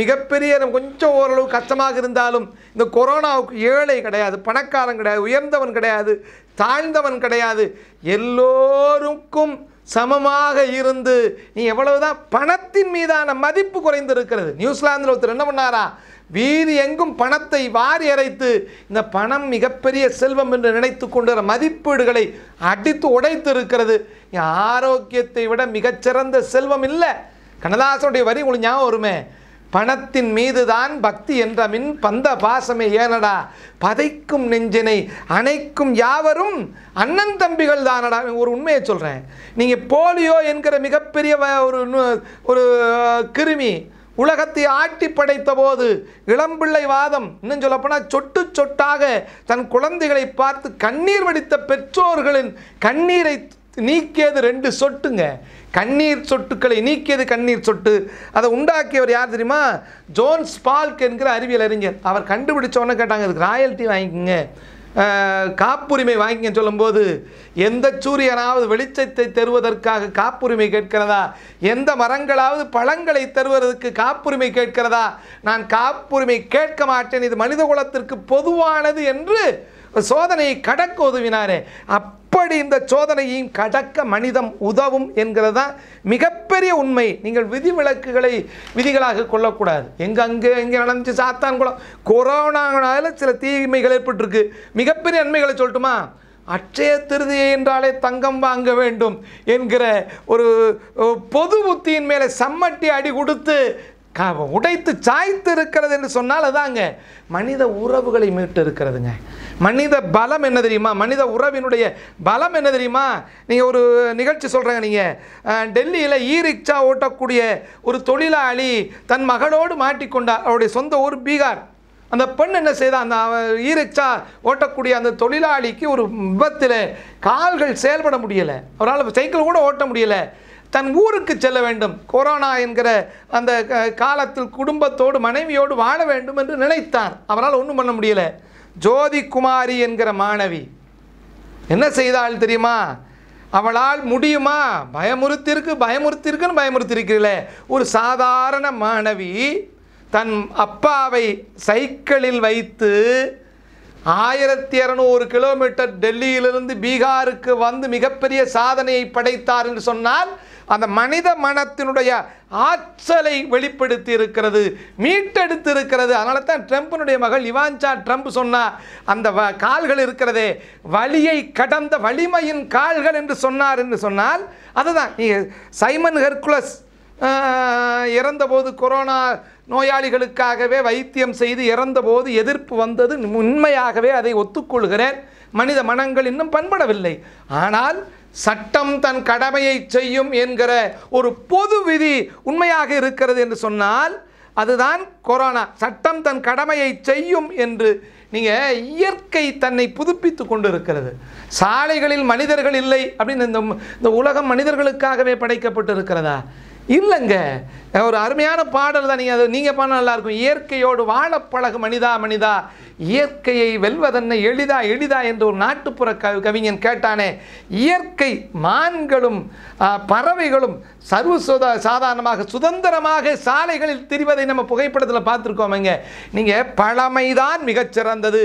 மிகப்பெரிய கொஞ்சம் ஓரளவு கஷ்டமாக இருந்தாலும் இந்த கொரோனாவுக்கு ஏழை கிடையாது பணக்காரன் கிடையாது உயர்ந்தவன் கிடையாது தாழ்ந்தவன் கிடையாது எல்லோருக்கும் சமமாக இருந்து நீ எவ்வளவுதான் பணத்தின் மீதான மதிப்பு குறைந்து இருக்கிறது நியூசிலாந்தில் ஒருத்தர் என்ன பண்ணாரா வீதி எங்கும் பணத்தை வாரி அரைத்து இந்த பணம் மிகப்பெரிய செல்வம் என்று நினைத்து கொண்டு மதிப்பீடுகளை அடித்து உடைத்து இருக்கிறது ஆரோக்கியத்தை விட மிகச்சிறந்த செல்வம் இல்லை கண்ணதாசனுடைய வரி உங்களுக்கு ஞாபகம் வருமே பணத்தின் மீதுதான் பக்தி என்றமின் பந்த பாசமே ஏனடா பதைக்கும் நெஞ்சினை அணைக்கும் யாவரும் அண்ணன் தம்பிகள் தானடா ஒரு உண்மையை சொல்கிறேன் நீங்கள் போலியோ என்கிற மிகப்பெரிய ஒரு ஒரு கிருமி உலகத்தை ஆட்டி படைத்த போது இளம்பிள்ளை வாதம் இன்னும் சொல்லப்போனால் சொட்டு சொட்டாக தன் குழந்தைகளை பார்த்து கண்ணீர் வடித்த பெற்றோர்களின் கண்ணீரை நீக்கியது ரெண்டு சொட்டுங்க கண்ணீர் சொட்டுக்களை நீக்கியது கண்ணீர் சொட்டு அதை உண்டாக்கியவர் யார் தெரியுமா ஜோன்ஸ் பால்க் என்கிற அறிவியல் அறிஞர் அவர் கண்டுபிடிச்சவொன்னே கேட்டாங்க அதுக்கு ராயல்ட்டி வாங்கிக்கோங்க காப்புரிமை வாங்கிங்கன்னு சொல்லும்போது எந்த சூரியனாவது வெளிச்சத்தை தருவதற்காக காப்புரிமை கேட்கிறதா எந்த மரங்களாவது பழங்களை தருவதற்கு காப்புரிமை கேட்கிறதா நான் காப்புரிமை கேட்க மாட்டேன் இது மனித குலத்திற்கு பொதுவானது என்று சோதனையை கடக்க உதவினாரே அப் எப்படி இந்த சோதனையையும் கடக்க மனிதம் உதவும் என்கிறது தான் மிகப்பெரிய உண்மை நீங்கள் விதிவிலக்குகளை விதிகளாக கொள்ளக்கூடாது எங்கே அங்கே எங்கே நடந்துச்சு சாத்தான் குளம் கொரோனாவில் சில தீமைகள் ஏற்பட்டிருக்கு மிகப்பெரிய நன்மைகளை சொல்லட்டுமா அட்சய திருதியை என்றாலே தங்கம் வாங்க வேண்டும் என்கிற ஒரு பொது புத்தியின் மேலே சம்மட்டி அடி கொடுத்து உடைத்து சாய்த்து இருக்கிறது என்று சொன்னால் அதாங்க மனித உறவுகளை மீட்டு இருக்கிறதுங்க மனித பலம் என்ன தெரியுமா மனித உறவினுடைய பலம் என்ன தெரியுமா நீங்கள் ஒரு நிகழ்ச்சி சொல்கிறாங்க நீங்கள் டெல்லியில் ஈரிக்ஷா ரிக்ஷா ஓட்டக்கூடிய ஒரு தொழிலாளி தன் மகளோடு மாட்டிக்கொண்டார் அவருடைய சொந்த ஊர் பீகார் அந்த பெண் என்ன செய்தா அந்த ஈ ரிக்ஷா ஓட்டக்கூடிய அந்த தொழிலாளிக்கு ஒரு விபத்தில் கால்கள் செயல்பட முடியலை அவரால் சைக்கிள் கூட ஓட்ட முடியலை தன் ஊருக்கு செல்ல வேண்டும் கொரோனா என்கிற அந்த காலத்தில் குடும்பத்தோடு மனைவியோடு வாழ வேண்டும் என்று நினைத்தார் அவரால் ஒன்றும் பண்ண முடியல ஜோதி குமாரி என்கிற மாணவி என்ன செய்தாள் தெரியுமா அவளால் முடியுமா பயமுறுத்திருக்கு பயமுறுத்திருக்குன்னு பயமுறுத்திருக்கிறீர்களே ஒரு சாதாரண மாணவி தன் அப்பாவை சைக்கிளில் வைத்து ஆயிரத்தி இரநூறு கிலோமீட்டர் டெல்லியிலிருந்து பீகாருக்கு வந்து மிகப்பெரிய சாதனையை படைத்தார் என்று சொன்னால் அந்த மனித மனத்தினுடைய ஆற்றலை வெளிப்படுத்தி இருக்கிறது மீட்டெடுத்து இருக்கிறது அதனால தான் ட்ரம்ப்பினுடைய மகள் இவான்சா ட்ரம்ப் சொன்னார் அந்த கால்கள் இருக்கிறதே வழியை கடந்த வலிமையின் கால்கள் என்று சொன்னார் என்று சொன்னால் அதுதான் சைமன் ஹெர்குலஸ் இறந்தபோது கொரோனா நோயாளிகளுக்காகவே வைத்தியம் செய்து இறந்தபோது எதிர்ப்பு வந்தது உண்மையாகவே அதை ஒத்துக்கொள்கிறேன் மனித மனங்கள் இன்னும் பண்படவில்லை ஆனால் சட்டம் தன் கடமையை செய்யும் என்கிற ஒரு பொது விதி உண்மையாக இருக்கிறது என்று சொன்னால் அதுதான் கொரோனா சட்டம் தன் கடமையை செய்யும் என்று நீங்கள் இயற்கை தன்னை புதுப்பித்து கொண்டு இருக்கிறது சாலைகளில் மனிதர்கள் இல்லை அப்படின்னு இந்த இந்த உலகம் மனிதர்களுக்காகவே படைக்கப்பட்டு இருக்கிறதா இல்லைங்க ஒரு அருமையான பாடல் தான் நீங்கள் அது நீங்கள் பண்ண நல்லாயிருக்கும் இயற்கையோடு வாழ பழகு மனிதா மனிதா இயற்கையை வெல்வதென்ன எளிதா எளிதா என்று ஒரு நாட்டுப்புற க கவிஞன் கேட்டானே இயற்கை மான்களும் பறவைகளும் சர்வ சுத சாதாரணமாக சுதந்திரமாக சாலைகளில் திரிவதை நம்ம புகைப்படத்தில் பார்த்துருக்கோமேங்க நீங்கள் பழமைதான் மிகச்சிறந்தது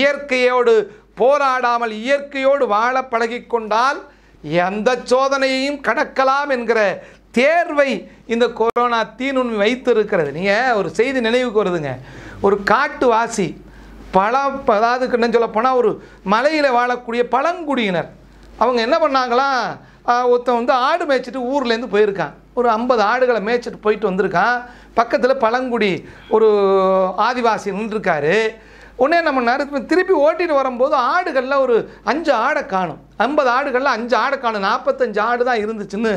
இயற்கையோடு போராடாமல் இயற்கையோடு வாழ பழகிக்கொண்டால் எந்த சோதனையையும் கடக்கலாம் என்கிற தேர்வை இந்த கொரோனா தீநுண்மை வைத்திருக்கிறது நீங்கள் ஒரு செய்தி நினைவுக்கு வருதுங்க ஒரு காட்டுவாசி பல அதாவது என்ன சொல்ல போனால் ஒரு மலையில் வாழக்கூடிய பழங்குடியினர் அவங்க என்ன பண்ணாங்களாம் ஒருத்தன் வந்து ஆடு மேய்ச்சிட்டு ஊர்லேருந்து போயிருக்கான் ஒரு ஐம்பது ஆடுகளை மேய்ச்சிட்டு போயிட்டு வந்திருக்கான் பக்கத்தில் பழங்குடி ஒரு ஆதிவாசி நின்றுருக்காரு உடனே நம்ம நேரத்தில் திருப்பி ஓட்டிகிட்டு வரும்போது ஆடுகளில் ஒரு அஞ்சு ஆடை காணும் ஐம்பது ஆடுகளில் அஞ்சு ஆடை காணும் நாற்பத்தஞ்சு ஆடு தான் இருந்துச்சுன்னு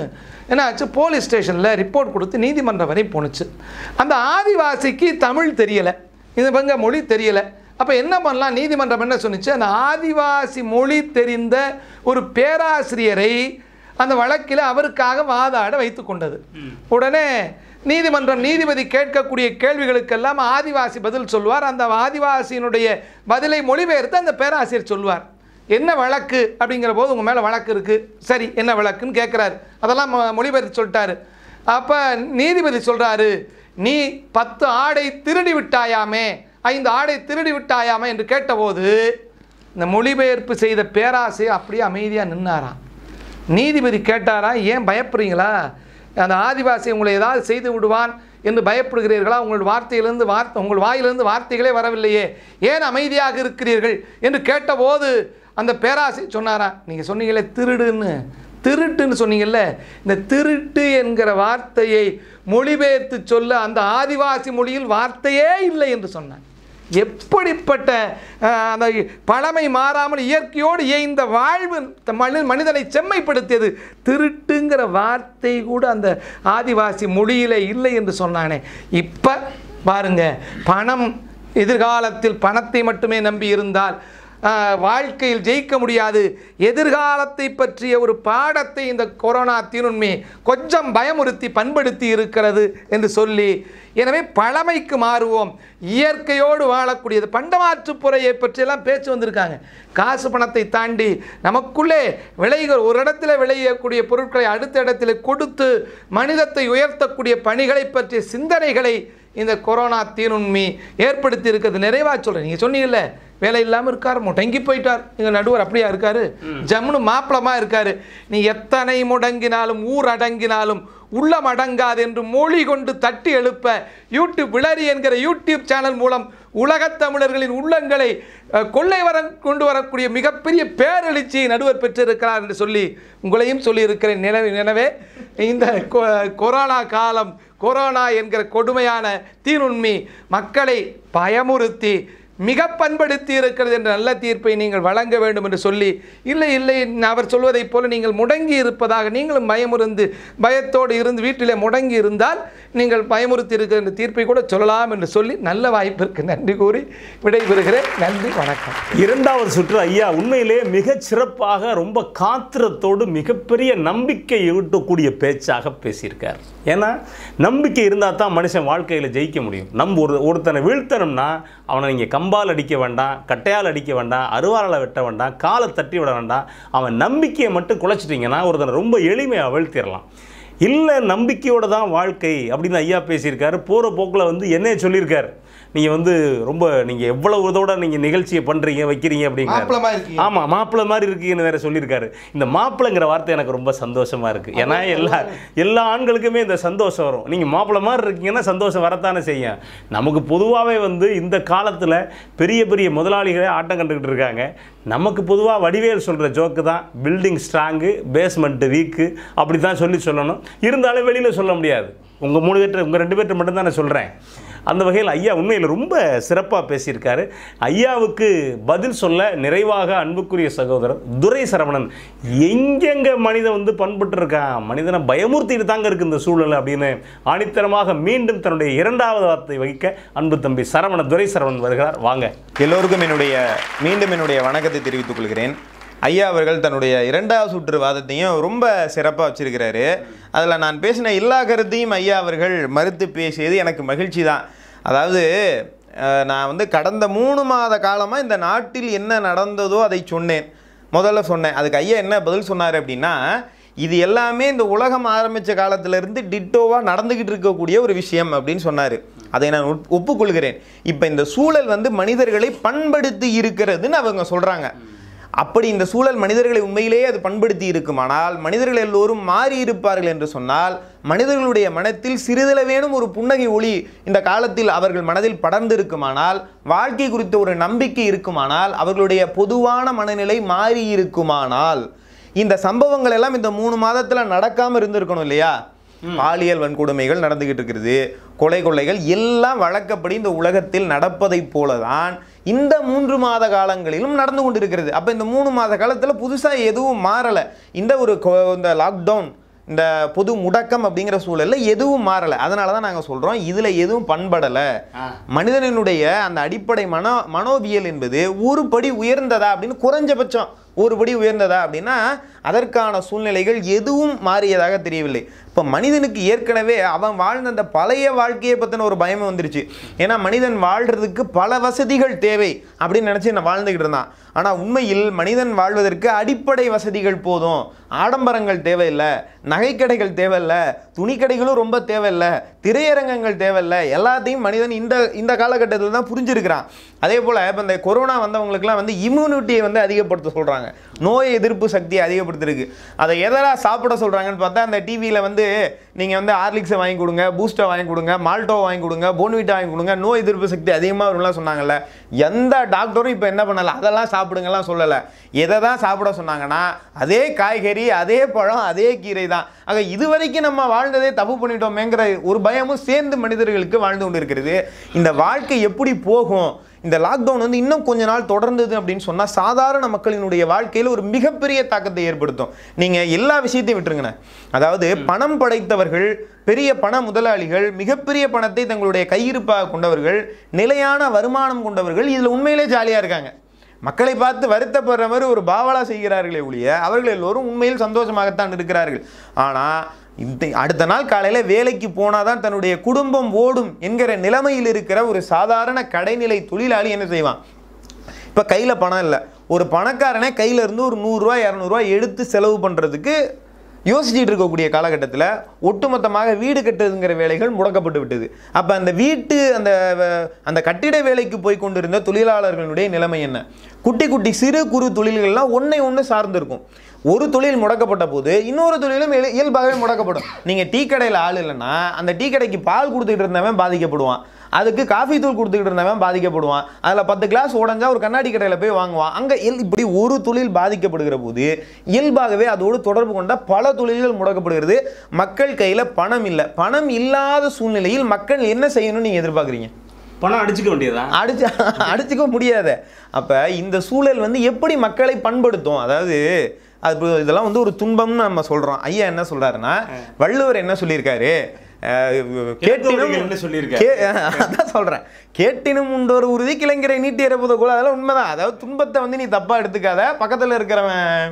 என்ன ஆச்சு போலீஸ் ஸ்டேஷனில் ரிப்போர்ட் கொடுத்து நீதிமன்றம் வரை போணுச்சு அந்த ஆதிவாசிக்கு தமிழ் தெரியலை இது பங்க மொழி தெரியலை அப்போ என்ன பண்ணலாம் நீதிமன்றம் என்ன சொன்னிச்சு அந்த ஆதிவாசி மொழி தெரிந்த ஒரு பேராசிரியரை அந்த வழக்கில் அவருக்காக வாதாட வைத்து கொண்டது உடனே நீதிமன்றம் நீதிபதி கேட்கக்கூடிய கேள்விகளுக்கெல்லாம் ஆதிவாசி பதில் சொல்வார் அந்த ஆதிவாசியினுடைய பதிலை மொழிபெயர்த்து அந்த பேராசிரியர் சொல்வார் என்ன வழக்கு அப்படிங்கிற போது உங்கள் மேலே வழக்கு இருக்குது சரி என்ன வழக்குன்னு கேட்குறாரு அதெல்லாம் மொழிபெயர்த்து சொல்லிட்டார் அப்போ நீதிபதி சொல்கிறாரு நீ பத்து ஆடை திருடி விட்டாயாமே ஐந்து ஆடை திருடி விட்டாயாமே என்று கேட்டபோது இந்த மொழிபெயர்ப்பு செய்த பேராசை அப்படியே அமைதியாக நின்னாராம் நீதிபதி கேட்டாரா ஏன் பயப்படுறீங்களா அந்த ஆதிவாசி உங்களை ஏதாவது செய்து விடுவான் என்று பயப்படுகிறீர்களா உங்கள் வார்த்தையிலிருந்து வார்த்தை உங்கள் வாயிலிருந்து வார்த்தைகளே வரவில்லையே ஏன் அமைதியாக இருக்கிறீர்கள் என்று கேட்டபோது அந்த பேராசை சொன்னாரா நீங்கள் சொன்னீங்களே திருடுன்னு திருட்டுன்னு சொன்னீங்கல்ல இந்த திருட்டு என்கிற வார்த்தையை மொழிபெயர்த்து சொல்ல அந்த ஆதிவாசி மொழியில் வார்த்தையே இல்லை என்று சொன்னான் எப்படிப்பட்ட அந்த பழமை மாறாமல் இயற்கையோடு இயந்த வாழ்வு மனிதனை செம்மைப்படுத்தியது திருட்டுங்கிற வார்த்தை கூட அந்த ஆதிவாசி மொழியில் இல்லை என்று சொன்னானே இப்போ பாருங்க பணம் எதிர்காலத்தில் பணத்தை மட்டுமே நம்பி இருந்தால் வாழ்க்கையில் ஜெயிக்க முடியாது எதிர்காலத்தை பற்றிய ஒரு பாடத்தை இந்த கொரோனா தீநுண்மை கொஞ்சம் பயமுறுத்தி பண்படுத்தி இருக்கிறது என்று சொல்லி எனவே பழமைக்கு மாறுவோம் இயற்கையோடு வாழக்கூடியது பண்டமாற்று புறையை பற்றியெல்லாம் பேச்சு வந்திருக்காங்க காசு பணத்தை தாண்டி நமக்குள்ளே விளைகள் ஒரு இடத்துல விளையக்கூடிய பொருட்களை அடுத்த இடத்துல கொடுத்து மனிதத்தை உயர்த்தக்கூடிய பணிகளை பற்றிய சிந்தனைகளை இந்த கொரோனா தீநுண்மை ஏற்படுத்தி இருக்கிறது நிறைவாக சொல்கிறேன் நீங்கள் சொன்னீங்கல்ல வேலை இல்லாமல் இருக்கார் முடங்கி போயிட்டார் எங்கள் நடுவர் அப்படியா இருக்காரு ஜம்னு மாப்பிளமா இருக்காரு நீ எத்தனை முடங்கினாலும் ஊர் அடங்கினாலும் உள்ளம் மடங்காது என்று மொழி கொண்டு தட்டி எழுப்ப யூடியூப் விளரி என்கிற யூடியூப் சேனல் மூலம் உலகத் தமிழர்களின் உள்ளங்களை கொள்ளை வர கொண்டு வரக்கூடிய மிகப்பெரிய பேரெழுச்சியை நடுவர் பெற்றிருக்கிறார் என்று சொல்லி உங்களையும் சொல்லியிருக்கிறேன் நினைவு எனவே இந்த கொரோனா காலம் கொரோனா என்கிற கொடுமையான தீநுண்மி மக்களை பயமுறுத்தி மிக பண்படுத்தி இருக்கிறது என்ற நல்ல தீர்ப்பை நீங்கள் வழங்க வேண்டும் என்று சொல்லி இல்லை இல்லை அவர் சொல்வதைப் போல நீங்கள் முடங்கி இருப்பதாக நீங்களும் பயமுறுந்து பயத்தோடு இருந்து வீட்டிலே முடங்கி இருந்தால் நீங்கள் பயமுறுத்தி இருக்கிற என்ற தீர்ப்பை கூட சொல்லலாம் என்று சொல்லி நல்ல வாய்ப்பிற்கு நன்றி கூறி விடைபெறுகிறேன் நன்றி வணக்கம் இரண்டாவது சுற்று ஐயா உண்மையிலே மிக சிறப்பாக ரொம்ப காத்திரத்தோடு மிகப்பெரிய நம்பிக்கை ஈட்டக்கூடிய பேச்சாக பேசியிருக்கார் ஏன்னா நம்பிக்கை இருந்தால் தான் மனுஷன் வாழ்க்கையில் ஜெயிக்க முடியும் நம்ம ஒரு ஒருத்தனை வீழ்த்தணும்னா அவனை நீங்கள் கம் அம்பால் அடிக்க வேண்டாம் கட்டையால் அடிக்க வேண்டாம் அருவாளால் வெட்ட வேண்டாம் காலை தட்டி விட வேண்டாம் அவன் நம்பிக்கையை மட்டும் குலைச்சிட்டிங்கன்னா ஒருத்தனை ரொம்ப எளிமையாக அவழ்த்திடலாம் இல்லை நம்பிக்கையோடு தான் வாழ்க்கை அப்படின்னு ஐயா பேசியிருக்காரு போகிற போக்கில் வந்து என்னையே சொல்லியிருக்கார் நீங்கள் வந்து ரொம்ப நீங்கள் எவ்வளவு இதோட நீங்கள் நிகழ்ச்சியை பண்ணுறீங்க வைக்கிறீங்க அப்படிங்கிற ஆமாம் மாப்பிள்ள மாதிரி இருக்கீங்கன்னு வேற சொல்லியிருக்காரு இந்த மாப்பிள்ளைங்கிற வார்த்தை எனக்கு ரொம்ப சந்தோஷமாக இருக்குது ஏன்னா எல்லா எல்லா ஆண்களுக்குமே இந்த சந்தோஷம் வரும் நீங்கள் மாப்பிள்ளை மாதிரி இருக்கீங்கன்னா சந்தோஷம் வரத்தானே செய்யும் நமக்கு பொதுவாகவே வந்து இந்த காலத்தில் பெரிய பெரிய முதலாளிகளே ஆட்டம் கண்டுக்கிட்டு இருக்காங்க நமக்கு பொதுவாக வடிவேல் சொல்கிற ஜோக்கு தான் பில்டிங் ஸ்ட்ராங்கு பேஸ்மெண்ட்டு வீக்கு அப்படி தான் சொல்லி சொல்லணும் இருந்தாலும் வெளியில் சொல்ல முடியாது உங்கள் மூணு பேர்ட்ட உங்கள் ரெண்டு பேர்ட்ட மட்டும்தான் நான் சொல்கிறேன் அந்த வகையில் ஐயா உண்மையில் ரொம்ப சிறப்பாக பேசியிருக்காரு ஐயாவுக்கு பதில் சொல்ல நிறைவாக அன்புக்குரிய சகோதரர் துரை சரவணன் எங்கெங்கே மனிதன் வந்து பண்பட்டு இருக்கான் மனிதனை பயமூர்த்திட்டு தாங்க இருக்கு இந்த சூழல் அப்படின்னு ஆணித்தரமாக மீண்டும் தன்னுடைய இரண்டாவது வார்த்தை வகிக்க அன்பு தம்பி சரவண துரை சரவணன் வருகிறார் வாங்க எல்லோருக்கும் என்னுடைய மீண்டும் என்னுடைய வணக்கத்தை தெரிவித்துக் கொள்கிறேன் ஐயா அவர்கள் தன்னுடைய இரண்டாவது சுற்று வாதத்தையும் ரொம்ப சிறப்பாக வச்சிருக்கிறாரு அதில் நான் பேசின எல்லா கருத்தையும் ஐயா அவர்கள் மறுத்து பேசியது எனக்கு மகிழ்ச்சி தான் அதாவது நான் வந்து கடந்த மூணு மாத காலமாக இந்த நாட்டில் என்ன நடந்ததோ அதை சொன்னேன் முதல்ல சொன்னேன் அதுக்கு ஐயா என்ன பதில் சொன்னார் அப்படின்னா இது எல்லாமே இந்த உலகம் ஆரம்பித்த காலத்திலேருந்து டிட்டோவாக நடந்துக்கிட்டு இருக்கக்கூடிய ஒரு விஷயம் அப்படின்னு சொன்னார் அதை நான் ஒப்புக்கொள்கிறேன் இப்போ இந்த சூழல் வந்து மனிதர்களை பண்படுத்தி இருக்கிறதுன்னு அவங்க சொல்கிறாங்க அப்படி இந்த சூழல் மனிதர்களை உண்மையிலேயே அது பண்படுத்தி இருக்குமானால் மனிதர்கள் எல்லோரும் மாறி இருப்பார்கள் என்று சொன்னால் மனிதர்களுடைய மனத்தில் சிறிதளவேனும் ஒரு புன்னகை ஒளி இந்த காலத்தில் அவர்கள் மனதில் படர்ந்திருக்குமானால் வாழ்க்கை குறித்த ஒரு நம்பிக்கை இருக்குமானால் அவர்களுடைய பொதுவான மனநிலை மாறி இருக்குமானால் இந்த சம்பவங்கள் எல்லாம் இந்த மூணு மாதத்தில் நடக்காமல் இருந்திருக்கணும் இல்லையா பாலியல் வன்கொடுமைகள் நடந்துகிட்டு இருக்கிறது கொலை கொள்ளைகள் எல்லாம் வழக்கப்படி இந்த உலகத்தில் நடப்பதைப் போலதான் இந்த மூன்று மாத காலங்களிலும் நடந்து கொண்டிருக்கிறது அப்போ இந்த மூணு மாத காலத்தில் புதுசாக எதுவும் மாறலை இந்த ஒரு இந்த லாக்டவுன் இந்த பொது முடக்கம் அப்படிங்கிற சூழலில் எதுவும் மாறலை அதனால தான் நாங்கள் சொல்கிறோம் இதில் எதுவும் பண்படலை மனிதனினுடைய அந்த அடிப்படை மனோ மனோவியல் என்பது ஒரு படி உயர்ந்ததா அப்படின்னு குறைஞ்சபட்சம் ஒரு படி உயர்ந்ததா அப்படின்னா அதற்கான சூழ்நிலைகள் எதுவும் மாறியதாக தெரியவில்லை இப்போ மனிதனுக்கு ஏற்கனவே அவன் வாழ்ந்த அந்த பழைய வாழ்க்கையை பற்றின ஒரு பயம் வந்துருச்சு ஏன்னா மனிதன் வாழ்கிறதுக்கு பல வசதிகள் தேவை அப்படின்னு நினச்சி நான் வாழ்ந்துக்கிட்டு இருந்தான் ஆனால் உண்மையில் மனிதன் வாழ்வதற்கு அடிப்படை வசதிகள் போதும் ஆடம்பரங்கள் தேவையில்லை நகைக்கடைகள் தேவையில்லை துணிக்கடைகளும் ரொம்ப தேவையில்லை திரையரங்கங்கள் தேவையில்லை எல்லாத்தையும் மனிதன் இந்த இந்த காலகட்டத்தில் தான் புரிஞ்சிருக்கிறான் அதே போல் இப்போ இந்த கொரோனா வந்தவங்களுக்குலாம் வந்து இம்யூனிட்டியை வந்து அதிகப்படுத்த சொல்கிறாங்க நோய் எதிர்ப்பு சக்தியை அதிகப்படுத்திருக்கு அதை எதெல்லாம் சாப்பிட சொல்கிறாங்கன்னு பார்த்தா அந்த டிவியில் வந்து வந்து நீங்கள் வந்து ஹார்லிக்ஸை வாங்கி கொடுங்க பூஸ்டர் வாங்கி கொடுங்க மால்டோ வாங்கி கொடுங்க போன்விட்டா வாங்கி கொடுங்க நோய் எதிர்ப்பு சக்தி அதிகமாக வரும்லாம் சொன்னாங்கல்ல எந்த டாக்டரும் இப்போ என்ன பண்ணலை அதெல்லாம் சாப்பிடுங்கலாம் சொல்லலை எதை தான் சாப்பிட சொன்னாங்கன்னா அதே காய்கறி அதே பழம் அதே கீரை தான் ஆக இது வரைக்கும் நம்ம வாழ்ந்ததே தப்பு பண்ணிட்டோமேங்கிற ஒரு பயமும் சேர்ந்து மனிதர்களுக்கு வாழ்ந்து கொண்டு இருக்கிறது இந்த வாழ்க்கை எப்படி போகும் இந்த லாக்டவுன் வந்து இன்னும் கொஞ்ச நாள் தொடர்ந்தது அப்படின்னு சொன்னால் சாதாரண மக்களினுடைய வாழ்க்கையில் ஒரு மிகப்பெரிய தாக்கத்தை ஏற்படுத்தும் நீங்கள் எல்லா விஷயத்தையும் விட்டுருங்கண்ணே அதாவது பணம் படைத்தவர்கள் பெரிய பண முதலாளிகள் மிகப்பெரிய பணத்தை தங்களுடைய கையிருப்பாக கொண்டவர்கள் நிலையான வருமானம் கொண்டவர்கள் இதில் உண்மையிலே ஜாலியாக இருக்காங்க மக்களை பார்த்து வருத்தப்படுற மாதிரி ஒரு பாவலா செய்கிறார்களே ஒழிய அவர்கள் எல்லோரும் உண்மையில் சந்தோஷமாகத்தான் இருக்கிறார்கள் ஆனால் இந்த அடுத்த நாள் காலையில் வேலைக்கு போனால் தான் தன்னுடைய குடும்பம் ஓடும் என்கிற நிலைமையில் இருக்கிற ஒரு சாதாரண கடைநிலை தொழிலாளி என்ன செய்வான் இப்போ கையில் பணம் இல்லை ஒரு பணக்காரனே கையிலேருந்து ஒரு நூறுரூவா இரநூறுவா எடுத்து செலவு பண்ணுறதுக்கு யோசிச்சுட்டு இருக்கக்கூடிய காலகட்டத்தில் ஒட்டுமொத்தமாக வீடு கட்டுறதுங்கிற வேலைகள் முடக்கப்பட்டு விட்டது அப்போ அந்த வீட்டு அந்த அந்த கட்டிட வேலைக்கு போய் கொண்டிருந்த தொழிலாளர்களுடைய நிலைமை என்ன குட்டி குட்டி சிறு குறு தொழில்கள்லாம் ஒன்றை ஒன்று சார்ந்திருக்கும் ஒரு தொழில் முடக்கப்பட்ட போது இன்னொரு தொழிலும் இயல்பாகவே முடக்கப்படும் நீங்கள் டீ கடையில் ஆள் இல்லைன்னா அந்த டீ கடைக்கு பால் கொடுத்துக்கிட்டு இருந்தவன் பாதிக்கப்படுவான் அதுக்கு காஃபி தூள் கொடுத்துக்கிட்டு இருந்தவன் பாதிக்கப்படுவான் அதில் பத்து கிளாஸ் உடஞ்சா ஒரு கண்ணாடி கடையில் போய் வாங்குவான் அங்கே இப்படி ஒரு தொழில் பாதிக்கப்படுகிற போது இயல்பாகவே அதோடு தொடர்பு கொண்ட பல தொழில்கள் முடக்கப்படுகிறது மக்கள் கையில் பணம் இல்லை பணம் இல்லாத சூழ்நிலையில் மக்கள் என்ன செய்யணும்னு நீங்கள் எதிர்பார்க்குறீங்க பணம் அடிச்சுக்க வேண்டியதான் அடிச்சு அடிச்சுக்க முடியாது அப்போ இந்த சூழல் வந்து எப்படி மக்களை பண்படுத்தும் அதாவது அது இதெல்லாம் வந்து ஒரு துன்பம்னு நம்ம சொல்கிறோம் ஐயா என்ன சொல்கிறாருன்னா வள்ளுவர் என்ன சொல்லியிருக்காரு அதான் சொல்றேன் கேட்டினும் உண்டோர் உறுதி கிளைஞரை நீட்டி இறப்புத கூட அதெல்லாம் உண்மைதான் அதாவது துன்பத்தை வந்து நீ தப்பாக எடுத்துக்காத பக்கத்தில் இருக்கிறவன்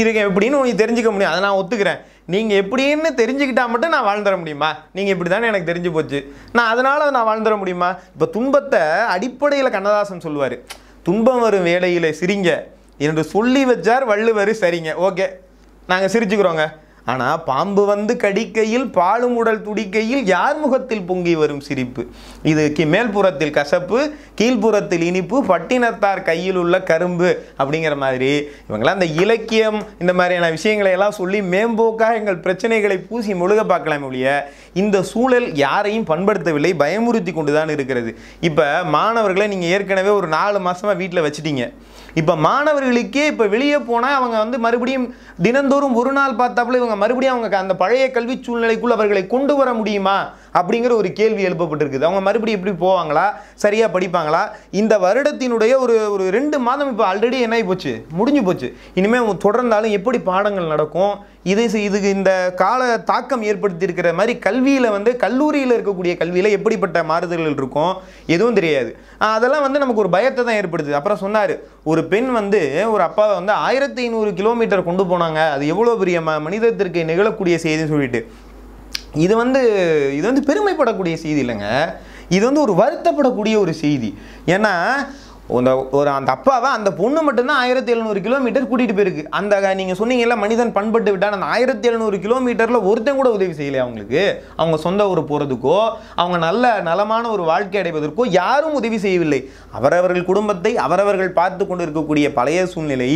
இது எப்படின்னு நீ தெரிஞ்சுக்க முடியும் அதை நான் ஒத்துக்கிறேன் நீங்கள் எப்படின்னு தெரிஞ்சுக்கிட்டா மட்டும் நான் வாழ்ந்துட முடியுமா நீங்கள் இப்படி தானே எனக்கு தெரிஞ்சு போச்சு நான் அதனால் நான் வாழ்ந்துட முடியுமா இப்போ துன்பத்தை அடிப்படையில் கண்ணதாசன் சொல்லுவார் துன்பம் வரும் வேலையில் சிரிங்க என்று சொல்லி வச்சார் வள்ளுவர் சரிங்க ஓகே நாங்கள் சிரிச்சுக்கிறோங்க ஆனால் பாம்பு வந்து கடிக்கையில் பாலும் உடல் துடிக்கையில் யார் முகத்தில் பொங்கி வரும் சிரிப்பு இது மேல்புறத்தில் கசப்பு கீழ்ப்புறத்தில் இனிப்பு பட்டினத்தார் கையில் உள்ள கரும்பு அப்படிங்கிற மாதிரி இவங்களாம் அந்த இலக்கியம் இந்த மாதிரியான விஷயங்களை எல்லாம் சொல்லி மேம்போக்காக எங்கள் பிரச்சனைகளை பூசி முழுக பார்க்கலாம் ஒழிய இந்த சூழல் யாரையும் பண்படுத்தவில்லை பயமுறுத்தி கொண்டு தான் இருக்கிறது இப்போ மாணவர்களை நீங்கள் ஏற்கனவே ஒரு நாலு மாதமாக வீட்டில் வச்சுட்டீங்க இப்போ மாணவர்களுக்கே இப்போ வெளியே போனால் அவங்க வந்து மறுபடியும் தினந்தோறும் ஒரு நாள் பார்த்தாப்புல இவங்க மறுபடியும் அவங்க அந்த பழைய கல்வி சூழ்நிலைக்குள் அவர்களை கொண்டு வர முடியுமா அப்படிங்கிற ஒரு கேள்வி எழுப்பப்பட்டிருக்குது அவங்க மறுபடியும் எப்படி போவாங்களா சரியாக படிப்பாங்களா இந்த வருடத்தினுடைய ஒரு ஒரு ரெண்டு மாதம் இப்போ ஆல்ரெடி என்ன ஆகி போச்சு முடிஞ்சு போச்சு இனிமேல் தொடர்ந்தாலும் எப்படி பாடங்கள் நடக்கும் இது இதுக்கு இந்த கால தாக்கம் ஏற்படுத்தியிருக்கிற மாதிரி கல்வியில் வந்து கல்லூரியில் இருக்கக்கூடிய கல்வியில் எப்படிப்பட்ட மாறுதல்கள் இருக்கும் எதுவும் தெரியாது அதெல்லாம் வந்து நமக்கு ஒரு பயத்தை தான் ஏற்படுத்துது அப்புறம் சொன்னார் ஒரு பெண் வந்து ஒரு அப்பாவை வந்து ஆயிரத்தி ஐநூறு கிலோமீட்டர் கொண்டு போனாங்க அது எவ்வளோ பெரிய ம மனிதத்திற்கு நிகழக்கூடிய செய்தின்னு சொல்லிட்டு இது வந்து இது வந்து பெருமைப்படக்கூடிய செய்தி இல்லைங்க இது வந்து ஒரு வருத்தப்படக்கூடிய ஒரு செய்தி ஏன்னா அந்த ஒரு அந்த அப்பாவை அந்த பொண்ணு மட்டும்தான் ஆயிரத்தி எழுநூறு கிலோமீட்டர் கூட்டிகிட்டு போயிருக்கு அந்த நீங்கள் சொன்னீங்கல்ல மனிதன் பண்பட்டு விட்டான் அந்த ஆயிரத்தி எழுநூறு கிலோமீட்டரில் ஒருத்தன் கூட உதவி செய்யலை அவங்களுக்கு அவங்க சொந்த ஊர் போகிறதுக்கோ அவங்க நல்ல நலமான ஒரு வாழ்க்கை அடைவதற்கோ யாரும் உதவி செய்யவில்லை அவரவர்கள் குடும்பத்தை அவரவர்கள் பார்த்து கொண்டு இருக்கக்கூடிய பழைய சூழ்நிலை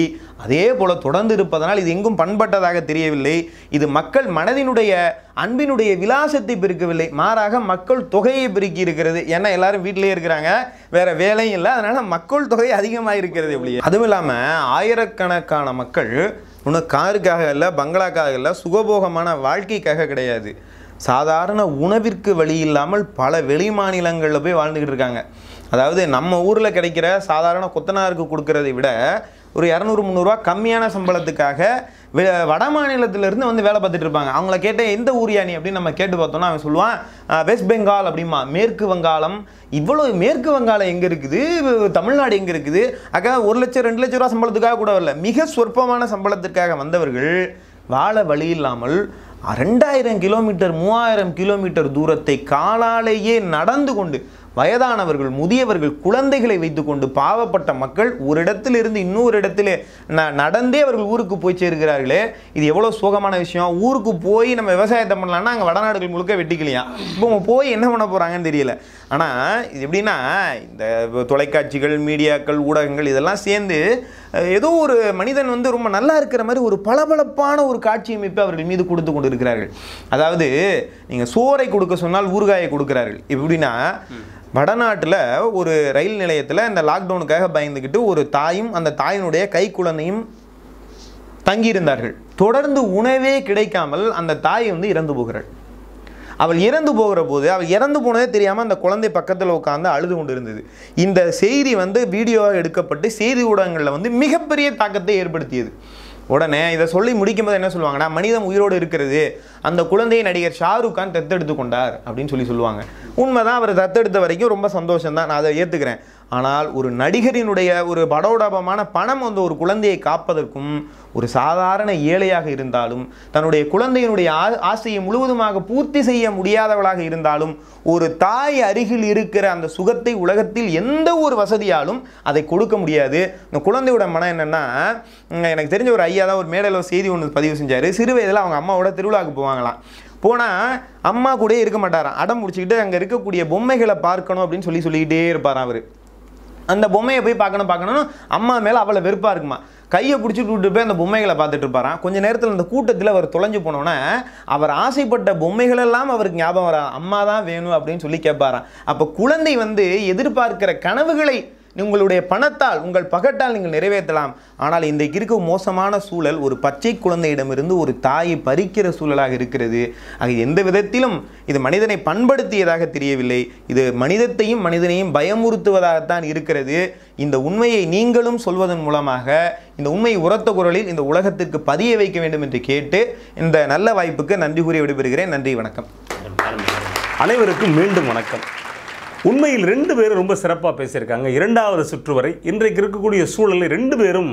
அதே போல் தொடர்ந்து இருப்பதனால் இது எங்கும் பண்பட்டதாக தெரியவில்லை இது மக்கள் மனதினுடைய அன்பினுடைய விலாசத்தை பெருக்கவில்லை மாறாக மக்கள் தொகையை பெருக்கி இருக்கிறது ஏன்னா எல்லாரும் வீட்டிலே இருக்கிறாங்க வேற வேலையும் இல்லை அதனால் மக்கள் தொகை அதிகமாக இருக்கிறது எப்படி அதுவும் இல்லாமல் ஆயிரக்கணக்கான மக்கள் உனக்கு காருக்காக இல்லை பங்களாக்காக இல்லை சுகபோகமான வாழ்க்கைக்காக கிடையாது சாதாரண உணவிற்கு வழி இல்லாமல் பல வெளி மாநிலங்களில் போய் வாழ்ந்துக்கிட்டு இருக்காங்க அதாவது நம்ம ஊரில் கிடைக்கிற சாதாரண கொத்தனாருக்கு கொடுக்கறதை விட ஒரு இரநூறு முந்நூறுரூவா கம்மியான சம்பளத்துக்காக வட மாநிலத்திலேருந்து வந்து வேலை பார்த்துட்டு இருப்பாங்க அவங்கள கேட்ட எந்த ஊரியா அப்படின்னு நம்ம கேட்டு பார்த்தோம்னா அவன் சொல்லுவான் வெஸ்ட் பெங்கால் அப்படிமா மேற்கு வங்காளம் இவ்வளோ மேற்கு வங்காளம் எங்கே இருக்குது தமிழ்நாடு எங்கே இருக்குது அக்கா ஒரு லட்சம் ரெண்டு லட்ச ரூபா சம்பளத்துக்காக கூட வரல மிக சொற்பமான சம்பளத்துக்காக வந்தவர்கள் வாழ வழி இல்லாமல் ரெண்டாயிரம் கிலோமீட்டர் மூவாயிரம் கிலோமீட்டர் தூரத்தை காலாலேயே நடந்து கொண்டு வயதானவர்கள் முதியவர்கள் குழந்தைகளை வைத்துக்கொண்டு பாவப்பட்ட மக்கள் ஒரு இடத்திலிருந்து இன்னொரு இடத்திலே நடந்தே அவர்கள் ஊருக்கு போய் சேர்கிறார்களே இது எவ்வளோ சோகமான விஷயம் ஊருக்கு போய் நம்ம விவசாயத்தை பண்ணலான்னா அங்கே வடநாடுகள் முழுக்க வெட்டிக்கலையா இப்போ போய் என்ன பண்ண போகிறாங்கன்னு தெரியல ஆனால் இது எப்படின்னா இந்த தொலைக்காட்சிகள் மீடியாக்கள் ஊடகங்கள் இதெல்லாம் சேர்ந்து ஏதோ ஒரு மனிதன் வந்து ரொம்ப நல்லா இருக்கிற மாதிரி ஒரு பளபளப்பான ஒரு காட்சி அமைப்பு அவர்கள் மீது கொடுத்து கொண்டு இருக்கிறார்கள் அதாவது நீங்கள் சோறை கொடுக்க சொன்னால் ஊறுகாயை கொடுக்கிறார்கள் எப்படின்னா வடநாட்டில் ஒரு ரயில் நிலையத்தில் இந்த லாக்டவுனுக்காக பயந்துக்கிட்டு ஒரு தாயும் அந்த தாயினுடைய கை குழந்தையும் தங்கியிருந்தார்கள் தொடர்ந்து உணவே கிடைக்காமல் அந்த தாய் வந்து இறந்து போகிறாள் அவள் இறந்து போகிற போது அவள் இறந்து போனதே தெரியாமல் அந்த குழந்தை பக்கத்தில் உட்காந்து அழுது கொண்டு இருந்தது இந்த செய்தி வந்து வீடியோவாக எடுக்கப்பட்டு செய்தி ஊடகங்களில் வந்து மிகப்பெரிய தாக்கத்தை ஏற்படுத்தியது உடனே இதை சொல்லி முடிக்கும் போது என்ன சொல்லுவாங்கன்னா மனிதம் உயிரோடு இருக்கிறது அந்த குழந்தையை நடிகர் ஷாருக் கான் தத்தெடுத்து கொண்டார் அப்படின்னு சொல்லி சொல்லுவாங்க உண்மைதான் அவர் தத்தெடுத்த வரைக்கும் ரொம்ப சந்தோஷம் தான் நான் அதை ஏற்றுக்கிறேன் ஆனால் ஒரு நடிகரினுடைய ஒரு படோடபமான பணம் வந்து ஒரு குழந்தையை காப்பதற்கும் ஒரு சாதாரண ஏழையாக இருந்தாலும் தன்னுடைய குழந்தையினுடைய ஆசையை முழுவதுமாக பூர்த்தி செய்ய முடியாதவளாக இருந்தாலும் ஒரு தாய் அருகில் இருக்கிற அந்த சுகத்தை உலகத்தில் எந்த ஒரு வசதியாலும் அதை கொடுக்க முடியாது இந்த குழந்தையோட மனம் என்னென்னா எனக்கு தெரிஞ்ச ஒரு ஐயா தான் ஒரு மேடையில் செய்தி ஒன்று பதிவு செஞ்சார் சிறு வயதில் அவங்க அம்மாவோட திருவிழாவுக்கு போவாங்களாம் போனால் அம்மா கூட இருக்க மாட்டாராம் அடம் முடிச்சுக்கிட்டு அங்கே இருக்கக்கூடிய பொம்மைகளை பார்க்கணும் அப்படின்னு சொல்லி சொல்லிக்கிட்டே இருப்பார் அவர் அந்த பொம்மையை போய் பார்க்கணும் பார்க்கணும் அம்மா மேலே அவ்வளோ வெறுப்பாக இருக்குமா கையை பிடிச்சிட்டு கூப்பிட்டு போய் அந்த பொம்மைகளை பார்த்துட்டு இருப்பாராம் கொஞ்ச நேரத்தில் அந்த கூட்டத்தில் அவர் தொலைஞ்சு போனோன்னே அவர் ஆசைப்பட்ட பொம்மைகளெல்லாம் அவருக்கு ஞாபகம் வரா அம்மா தான் வேணும் அப்படின்னு சொல்லி கேட்பாராம் அப்போ குழந்தை வந்து எதிர்பார்க்கிற கனவுகளை உங்களுடைய பணத்தால் உங்கள் பகட்டால் நீங்கள் நிறைவேற்றலாம் ஆனால் இன்றைக்கு இருக்கும் மோசமான சூழல் ஒரு பச்சை குழந்தையிடமிருந்து ஒரு தாயை பறிக்கிற சூழலாக இருக்கிறது அது எந்த விதத்திலும் இது மனிதனை பண்படுத்தியதாக தெரியவில்லை இது மனிதத்தையும் மனிதனையும் பயமுறுத்துவதாகத்தான் இருக்கிறது இந்த உண்மையை நீங்களும் சொல்வதன் மூலமாக இந்த உண்மை உரத்த குரலில் இந்த உலகத்திற்கு பதிய வைக்க வேண்டும் என்று கேட்டு இந்த நல்ல வாய்ப்புக்கு நன்றி கூறி விடைபெறுகிறேன் நன்றி வணக்கம் அனைவருக்கும் மீண்டும் வணக்கம் உண்மையில் ரெண்டு பேரும் ரொம்ப சிறப்பாக பேசியிருக்காங்க இரண்டாவது சுற்று வரை இன்றைக்கு இருக்கக்கூடிய சூழலில் ரெண்டு பேரும்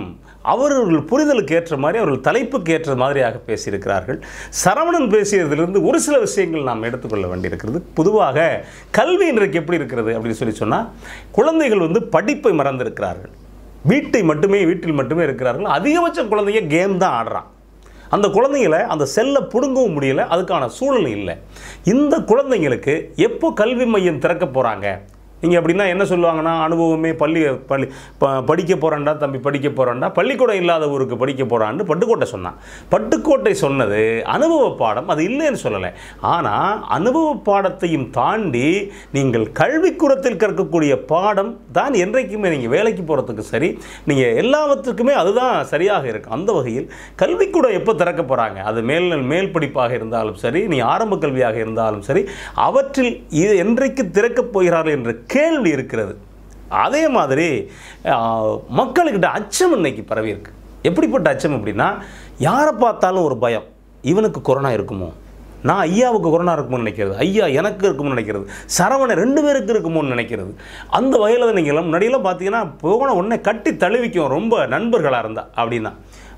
அவர்கள் புரிதலுக்கு ஏற்ற மாதிரி அவர்கள் தலைப்புக்கு ஏற்ற மாதிரியாக பேசியிருக்கிறார்கள் சரவணன் பேசியதிலிருந்து ஒரு சில விஷயங்கள் நாம் எடுத்துக்கொள்ள வேண்டியிருக்கிறது பொதுவாக கல்வி இன்றைக்கு எப்படி இருக்கிறது அப்படின்னு சொல்லி சொன்னால் குழந்தைகள் வந்து படிப்பை மறந்திருக்கிறார்கள் வீட்டை மட்டுமே வீட்டில் மட்டுமே இருக்கிறார்கள் அதிகபட்சம் குழந்தைங்க கேம் தான் ஆடுறான் அந்த குழந்தைங்களை அந்த செல்லை பிடுங்கவும் முடியல அதுக்கான சூழல் இல்லை இந்த குழந்தைங்களுக்கு எப்போ கல்வி மையம் திறக்க போகிறாங்க நீங்கள் அப்படின்னா என்ன சொல்லுவாங்கன்னா அனுபவமே பள்ளி பள்ளி ப படிக்க போகிறான்டா தம்பி படிக்க போகிறான்டா பள்ளிக்கூடம் இல்லாத ஊருக்கு படிக்க போகிறான்னு பட்டுக்கோட்டை சொன்னான் பட்டுக்கோட்டை சொன்னது அனுபவ பாடம் அது இல்லைன்னு சொல்லலை ஆனால் அனுபவ பாடத்தையும் தாண்டி நீங்கள் கல்விக்கூடத்தில் கற்கக்கூடிய பாடம் தான் என்றைக்குமே நீங்கள் வேலைக்கு போகிறதுக்கு சரி நீங்கள் எல்லாவற்றுக்குமே அதுதான் சரியாக இருக்கும் அந்த வகையில் கல்விக்கூடம் எப்போ திறக்க போகிறாங்க அது மேல் மேல் படிப்பாக இருந்தாலும் சரி நீ ஆரம்ப கல்வியாக இருந்தாலும் சரி அவற்றில் இது என்றைக்கு திறக்கப் போகிறார்கள் என்று கேள்வி இருக்கிறது அதே மாதிரி மக்களுக்கிட்ட அச்சம் இன்னைக்கு பரவி இருக்கு எப்படிப்பட்ட அச்சம் அப்படின்னா யாரை பார்த்தாலும் ஒரு பயம் இவனுக்கு கொரோனா இருக்குமோ நான் ஐயாவுக்கு கொரோனா இருக்கும்னு நினைக்கிறது ஐயா எனக்கு இருக்குமோனு நினைக்கிறது சரவணை ரெண்டு பேருக்கு இருக்குமோன்னு நினைக்கிறது அந்த வகையில் நீங்கள் முன்னாடியெல்லாம் பார்த்தீங்கன்னா போன உடனே கட்டி தழுவிக்கும் ரொம்ப நண்பர்களாக இருந்தா அப்படின்னா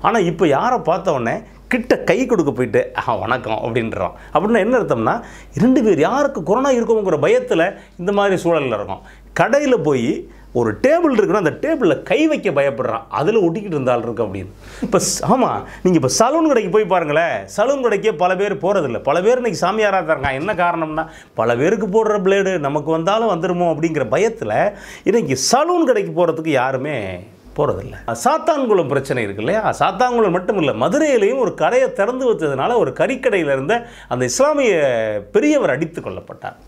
ஆனால் இப்போ யாரை பார்த்த உடனே கிட்ட கை கொடுக்க போயிட்டு ஆ வணக்கம் அப்படின்றோம் அப்படின்னா என்ன அர்த்தம்னா இரண்டு பேர் யாருக்கு கொரோனா இருக்கோங்கிற பயத்தில் இந்த மாதிரி சூழலில் இருக்கும் கடையில் போய் ஒரு டேபிள் இருக்குன்னா அந்த டேபிளில் கை வைக்க பயப்படுறான் அதில் ஒட்டிக்கிட்டு இருந்தால் இருக்கு அப்படின்னு இப்போ ஆமாம் நீங்கள் இப்போ சலூன் கடைக்கு போய் பாருங்களேன் சலூன் கடைக்கே பல பேர் போகிறதில்ல பல பேர் இன்றைக்கி சாமியாராக தான் இருக்காங்க என்ன காரணம்னா பல பேருக்கு போடுற பிளேடு நமக்கு வந்தாலும் வந்துடுமோ அப்படிங்கிற பயத்தில் இன்றைக்கி சலூன் கடைக்கு போகிறதுக்கு யாருமே போகிறதில்ல சாத்தான்குளம் பிரச்சனை இருக்கு இல்லையா சாத்தான்குளம் மட்டும் இல்லை மதுரையிலையும் ஒரு கடையை திறந்து வச்சதுனால ஒரு கறிக்கடையில் இருந்த அந்த இஸ்லாமிய பெரியவர் அடித்து கொள்ளப்பட்டார்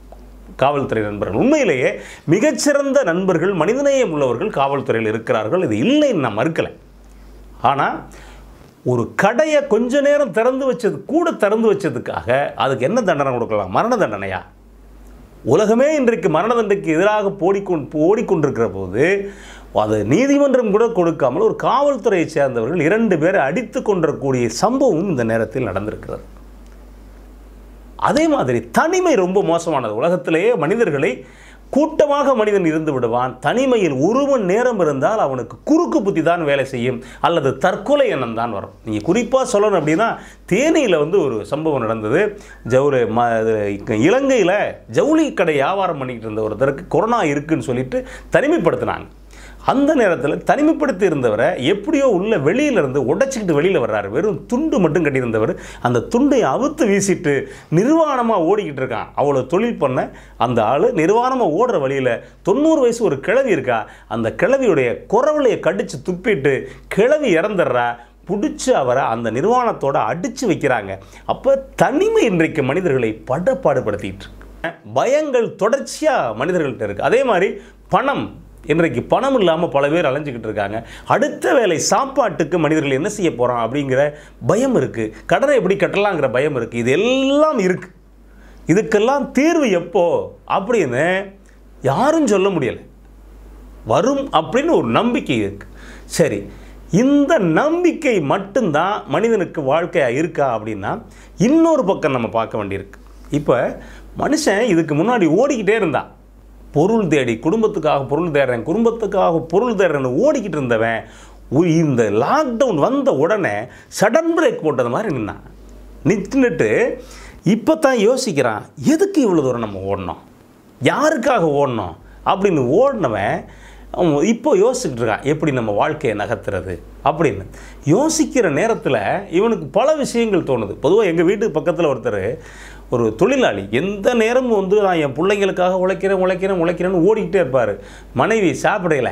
காவல்துறை நண்பர்கள் உண்மையிலேயே மிகச்சிறந்த நண்பர்கள் மனிதநேயம் உள்ளவர்கள் காவல்துறையில் இருக்கிறார்கள் இது இல்லைன்னு நான் மறுக்கலை ஆனால் ஒரு கடையை கொஞ்ச நேரம் திறந்து வச்சது கூட திறந்து வச்சதுக்காக அதுக்கு என்ன தண்டனை கொடுக்கலாம் மரண தண்டனையா உலகமே இன்றைக்கு மரண தண்டனைக்கு எதிராக போடிக்கொண்டு ஓடிக்கொண்டிருக்கிற போது அது நீதிமன்றம் கூட கொடுக்காமல் ஒரு காவல்துறையை சேர்ந்தவர்கள் இரண்டு பேரை அடித்து கொண்டக்கூடிய சம்பவம் இந்த நேரத்தில் நடந்திருக்கிறது அதே மாதிரி தனிமை ரொம்ப மோசமானது உலகத்திலேயே மனிதர்களை கூட்டமாக மனிதன் இருந்து விடுவான் தனிமையில் ஒரு மணி நேரம் இருந்தால் அவனுக்கு குறுக்கு புத்தி தான் வேலை செய்யும் அல்லது தற்கொலை எண்ணம் தான் வரும் நீங்கள் குறிப்பாக சொல்லணும் அப்படின்னா தேனியில் வந்து ஒரு சம்பவம் நடந்தது ஜவுளி ம இலங்கையில் ஜவுளி கடை வியாபாரம் பண்ணிக்கிட்டு இருந்த ஒருத்தருக்கு கொரோனா இருக்குன்னு சொல்லிட்டு தனிமைப்படுத்தினாங்க அந்த நேரத்தில் தனிமைப்படுத்தி இருந்தவரை எப்படியோ உள்ள வெளியிலிருந்து உடைச்சிக்கிட்டு வெளியில் வர்றாரு வெறும் துண்டு மட்டும் கட்டியிருந்தவர் அந்த துண்டை அவுத்து வீசிட்டு நிர்வாணமாக ஓடிக்கிட்டு இருக்கான் அவ்வளோ தொழில் பண்ண அந்த ஆள் நிர்வாணமாக ஓடுற வழியில் தொண்ணூறு வயசு ஒரு கிழவி இருக்கா அந்த கிழவியுடைய குரவலையை கடித்து துப்பிட்டு கிழவி இறந்துடுறா பிடிச்சி அவரை அந்த நிர்வாணத்தோடு அடித்து வைக்கிறாங்க அப்போ தனிமை இன்றைக்கு மனிதர்களை படப்பாடுபடுத்திட்டு பயங்கள் தொடர்ச்சியாக மனிதர்கள்ட்ட இருக்குது அதே மாதிரி பணம் இன்றைக்கு பணம் இல்லாமல் பல பேர் அலைஞ்சிக்கிட்டு இருக்காங்க அடுத்த வேலை சாப்பாட்டுக்கு மனிதர்கள் என்ன செய்ய போகிறான் அப்படிங்கிற பயம் இருக்குது கடனை எப்படி கட்டலாங்கிற பயம் இருக்குது இது எல்லாம் இருக்குது இதுக்கெல்லாம் தீர்வு எப்போ அப்படின்னு யாரும் சொல்ல முடியலை வரும் அப்படின்னு ஒரு நம்பிக்கை இருக்குது சரி இந்த நம்பிக்கை மட்டும்தான் மனிதனுக்கு வாழ்க்கையாக இருக்கா அப்படின்னா இன்னொரு பக்கம் நம்ம பார்க்க வேண்டியிருக்கு இப்போ மனுஷன் இதுக்கு முன்னாடி ஓடிக்கிட்டே இருந்தான் பொருள் தேடி குடும்பத்துக்காக பொருள் தேடுறேன் குடும்பத்துக்காக பொருள் தேடுறேன்னு ஓடிக்கிட்டு இருந்தவன் இந்த லாக்டவுன் வந்த உடனே சடன் பிரேக் போட்டது மாதிரி நின்னான் நின்றுட்டு இப்போ தான் யோசிக்கிறான் எதுக்கு இவ்வளோ தூரம் நம்ம ஓடணும் யாருக்காக ஓடணும் அப்படின்னு ஓடினவன் இப்போ யோசிச்சுட்டு இருக்கான் எப்படி நம்ம வாழ்க்கையை நகர்த்துறது அப்படின்னு யோசிக்கிற நேரத்தில் இவனுக்கு பல விஷயங்கள் தோணுது பொதுவாக எங்கள் வீட்டுக்கு பக்கத்தில் ஒருத்தர் ஒரு தொழிலாளி எந்த நேரமும் வந்து நான் என் பிள்ளைங்களுக்காக உழைக்கிறேன் உழைக்கிறேன் உழைக்கிறேன்னு ஓடிக்கிட்டே இருப்பார் மனைவி சாப்பிடையில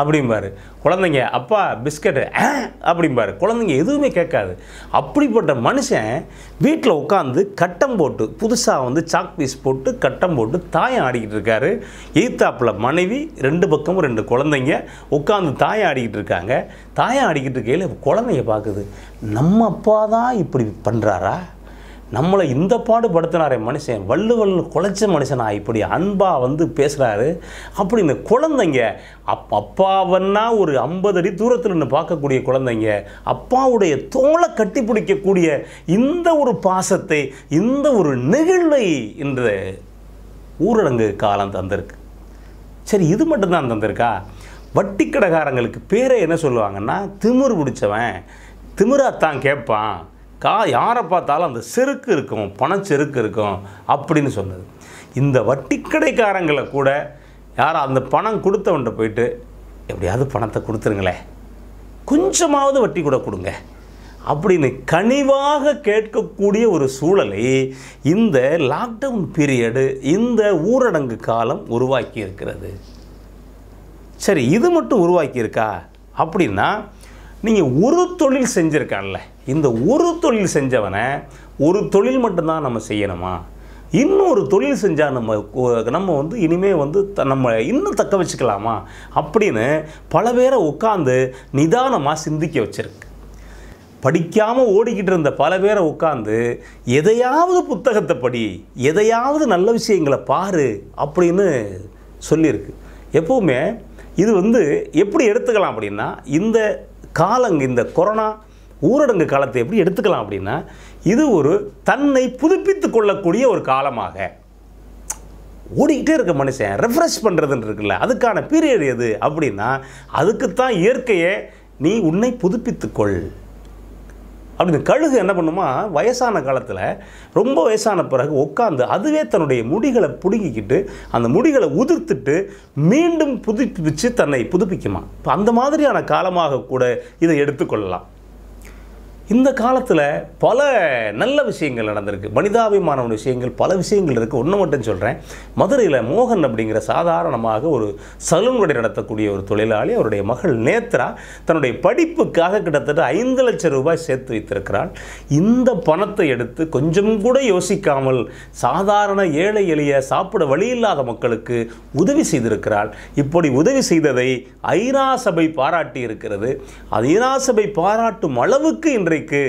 அப்படிம்பார் குழந்தைங்க அப்பா பிஸ்கட்டு ஆ அப்படிம்பார் குழந்தைங்க எதுவுமே கேட்காது அப்படிப்பட்ட மனுஷன் வீட்டில் உட்காந்து கட்டம் போட்டு புதுசாக வந்து சாக் பீஸ் போட்டு கட்டம் போட்டு தாயம் ஆடிக்கிட்டு இருக்காரு எய்த்தாப்பில் மனைவி ரெண்டு பக்கமும் ரெண்டு குழந்தைங்க உட்காந்து தாயம் ஆடிக்கிட்டு இருக்காங்க தாயம் ஆடிக்கிட்டு இருக்கையில் குழந்தைங்க பார்க்குது நம்ம அப்பா தான் இப்படி பண்ணுறாரா நம்மளை இந்த பாடு படுத்துனாரே மனுஷன் வள்ளுவல்னு குலைச்ச மனுஷனா இப்படி அன்பாக வந்து பேசுகிறாரு அப்படி இந்த குழந்தைங்க அப் அப்பாவன்னா ஒரு ஐம்பது அடி தூரத்தில் நின்று பார்க்கக்கூடிய குழந்தைங்க அப்பாவுடைய தோலை கட்டி பிடிக்கக்கூடிய இந்த ஒரு பாசத்தை இந்த ஒரு நெகிழ்வை இந்த ஊரடங்கு காலம் தந்திருக்கு சரி இது மட்டும்தான் தந்திருக்கா வட்டி கடைக்காரங்களுக்கு பேரை என்ன சொல்லுவாங்கன்னா திமிர் பிடிச்சவன் திமிராகத்தான் கேட்பான் கா யாரை பார்த்தாலும் அந்த செருக்கு இருக்கும் பணச்செருக்கு இருக்கும் அப்படின்னு சொன்னது இந்த வட்டிக்கடைக்காரங்களை கூட யார் அந்த பணம் கொடுத்தவன்ட்ட போயிட்டு எப்படியாவது பணத்தை கொடுத்துருங்களேன் கொஞ்சமாவது வட்டி கூட கொடுங்க அப்படின்னு கனிவாக கேட்கக்கூடிய ஒரு சூழலை இந்த லாக்டவுன் பீரியடு இந்த ஊரடங்கு காலம் உருவாக்கி இருக்கிறது சரி இது மட்டும் உருவாக்கியிருக்கா அப்படின்னா நீங்கள் ஒரு தொழில் செஞ்சுருக்கான்ல இந்த ஒரு தொழில் செஞ்சவனை ஒரு தொழில் மட்டும்தான் நம்ம செய்யணுமா இன்னொரு தொழில் செஞ்சால் நம்ம நம்ம வந்து இனிமேல் வந்து த நம்ம இன்னும் தக்க வச்சுக்கலாமா அப்படின்னு பல பேரை உட்காந்து நிதானமாக சிந்திக்க வச்சுருக்கு படிக்காமல் ஓடிக்கிட்டு இருந்த பல பேரை உட்காந்து எதையாவது புத்தகத்தை படி எதையாவது நல்ல விஷயங்களை பாரு அப்படின்னு சொல்லியிருக்கு எப்போவுமே இது வந்து எப்படி எடுத்துக்கலாம் அப்படின்னா இந்த காலங்க இந்த கொரோனா ஊரடங்கு காலத்தை எப்படி எடுத்துக்கலாம் அப்படின்னா இது ஒரு தன்னை புதுப்பித்து கொள்ளக்கூடிய ஒரு காலமாக ஓடிக்கிட்டே இருக்க மனுஷன் ரெஃப்ரெஷ் பண்ணுறதுன்னு இருக்குல்ல அதுக்கான பீரியட் எது அப்படின்னா அதுக்குத்தான் இயற்கையை நீ உன்னை புதுப்பித்துக்கொள் அப்படி இந்த கழுகு என்ன பண்ணுமா வயசான காலத்தில் ரொம்ப வயசான பிறகு உட்காந்து அதுவே தன்னுடைய முடிகளை பிடுங்கிக்கிட்டு அந்த முடிகளை உதிர்த்துட்டு மீண்டும் புதுப்பிச்சு தன்னை புதுப்பிக்குமா இப்போ அந்த மாதிரியான காலமாக கூட இதை எடுத்துக்கொள்ளலாம் இந்த காலத்தில் பல நல்ல விஷயங்கள் நடந்திருக்கு மனிதாபிமான விஷயங்கள் பல விஷயங்கள் இருக்குது ஒன்று மட்டும் சொல்கிறேன் மதுரையில் மோகன் அப்படிங்கிற சாதாரணமாக ஒரு சலூன் கடை நடத்தக்கூடிய ஒரு தொழிலாளி அவருடைய மகள் நேத்ரா தன்னுடைய படிப்புக்காக கிட்டத்தட்ட ஐந்து லட்சம் ரூபாய் சேர்த்து வைத்திருக்கிறாள் இந்த பணத்தை எடுத்து கொஞ்சம் கூட யோசிக்காமல் சாதாரண ஏழை எளிய சாப்பிட வழி இல்லாத மக்களுக்கு உதவி செய்திருக்கிறாள் இப்படி உதவி செய்ததை ஐநா சபை பாராட்டி இருக்கிறது ஐநா சபை பாராட்டும் அளவுக்கு இன்றைக்கு ஏழைக்கு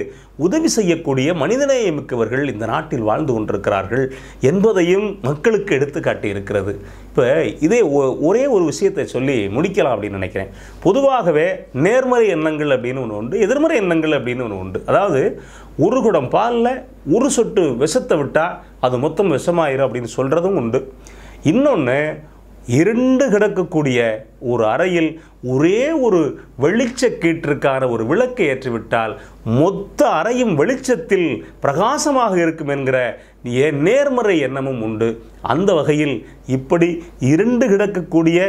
உதவி செய்யக்கூடிய மனிதநேயமிக்கவர்கள் இந்த நாட்டில் வாழ்ந்து கொண்டிருக்கிறார்கள் என்பதையும் மக்களுக்கு எடுத்துக்காட்டி இருக்கிறது இப்போ இதே ஒரே ஒரு விஷயத்தை சொல்லி முடிக்கலாம் அப்படின்னு நினைக்கிறேன் பொதுவாகவே நேர்மறை எண்ணங்கள் அப்படின்னு ஒன்று உண்டு எதிர்மறை எண்ணங்கள் அப்படின்னு ஒன்று உண்டு அதாவது ஒரு குடம் பாலில் ஒரு சொட்டு விஷத்தை விட்டால் அது மொத்தம் விஷமாயிரும் அப்படின்னு சொல்கிறதும் உண்டு இன்னொன்று இருண்டு கிடக்கக்கூடிய ஒரு அறையில் ஒரே ஒரு வெளிச்ச ஒரு விளக்கை ஏற்றிவிட்டால் மொத்த அறையும் வெளிச்சத்தில் பிரகாசமாக இருக்கும் என்கிற நேர்மறை எண்ணமும் உண்டு அந்த வகையில் இப்படி இருண்டு கிடக்கக்கூடிய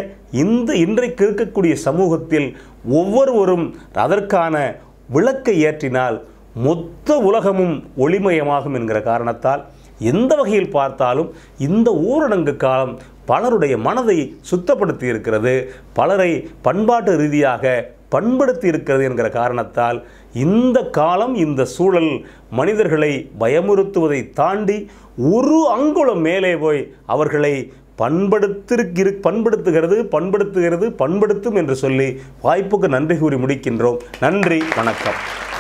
இந்த இன்றைக்கு இருக்கக்கூடிய சமூகத்தில் ஒவ்வொருவரும் அதற்கான விளக்கை ஏற்றினால் மொத்த உலகமும் ஒளிமயமாகும் என்கிற காரணத்தால் எந்த வகையில் பார்த்தாலும் இந்த ஊரடங்கு காலம் பலருடைய மனதை சுத்தப்படுத்தி இருக்கிறது பலரை பண்பாட்டு ரீதியாக பண்படுத்தி இருக்கிறது என்கிற காரணத்தால் இந்த காலம் இந்த சூழல் மனிதர்களை பயமுறுத்துவதை தாண்டி ஒரு அங்குலம் மேலே போய் அவர்களை பண்படுத்திருக்கிரு பண்படுத்துகிறது பண்படுத்துகிறது பண்படுத்தும் என்று சொல்லி வாய்ப்புக்கு நன்றி கூறி முடிக்கின்றோம் நன்றி வணக்கம்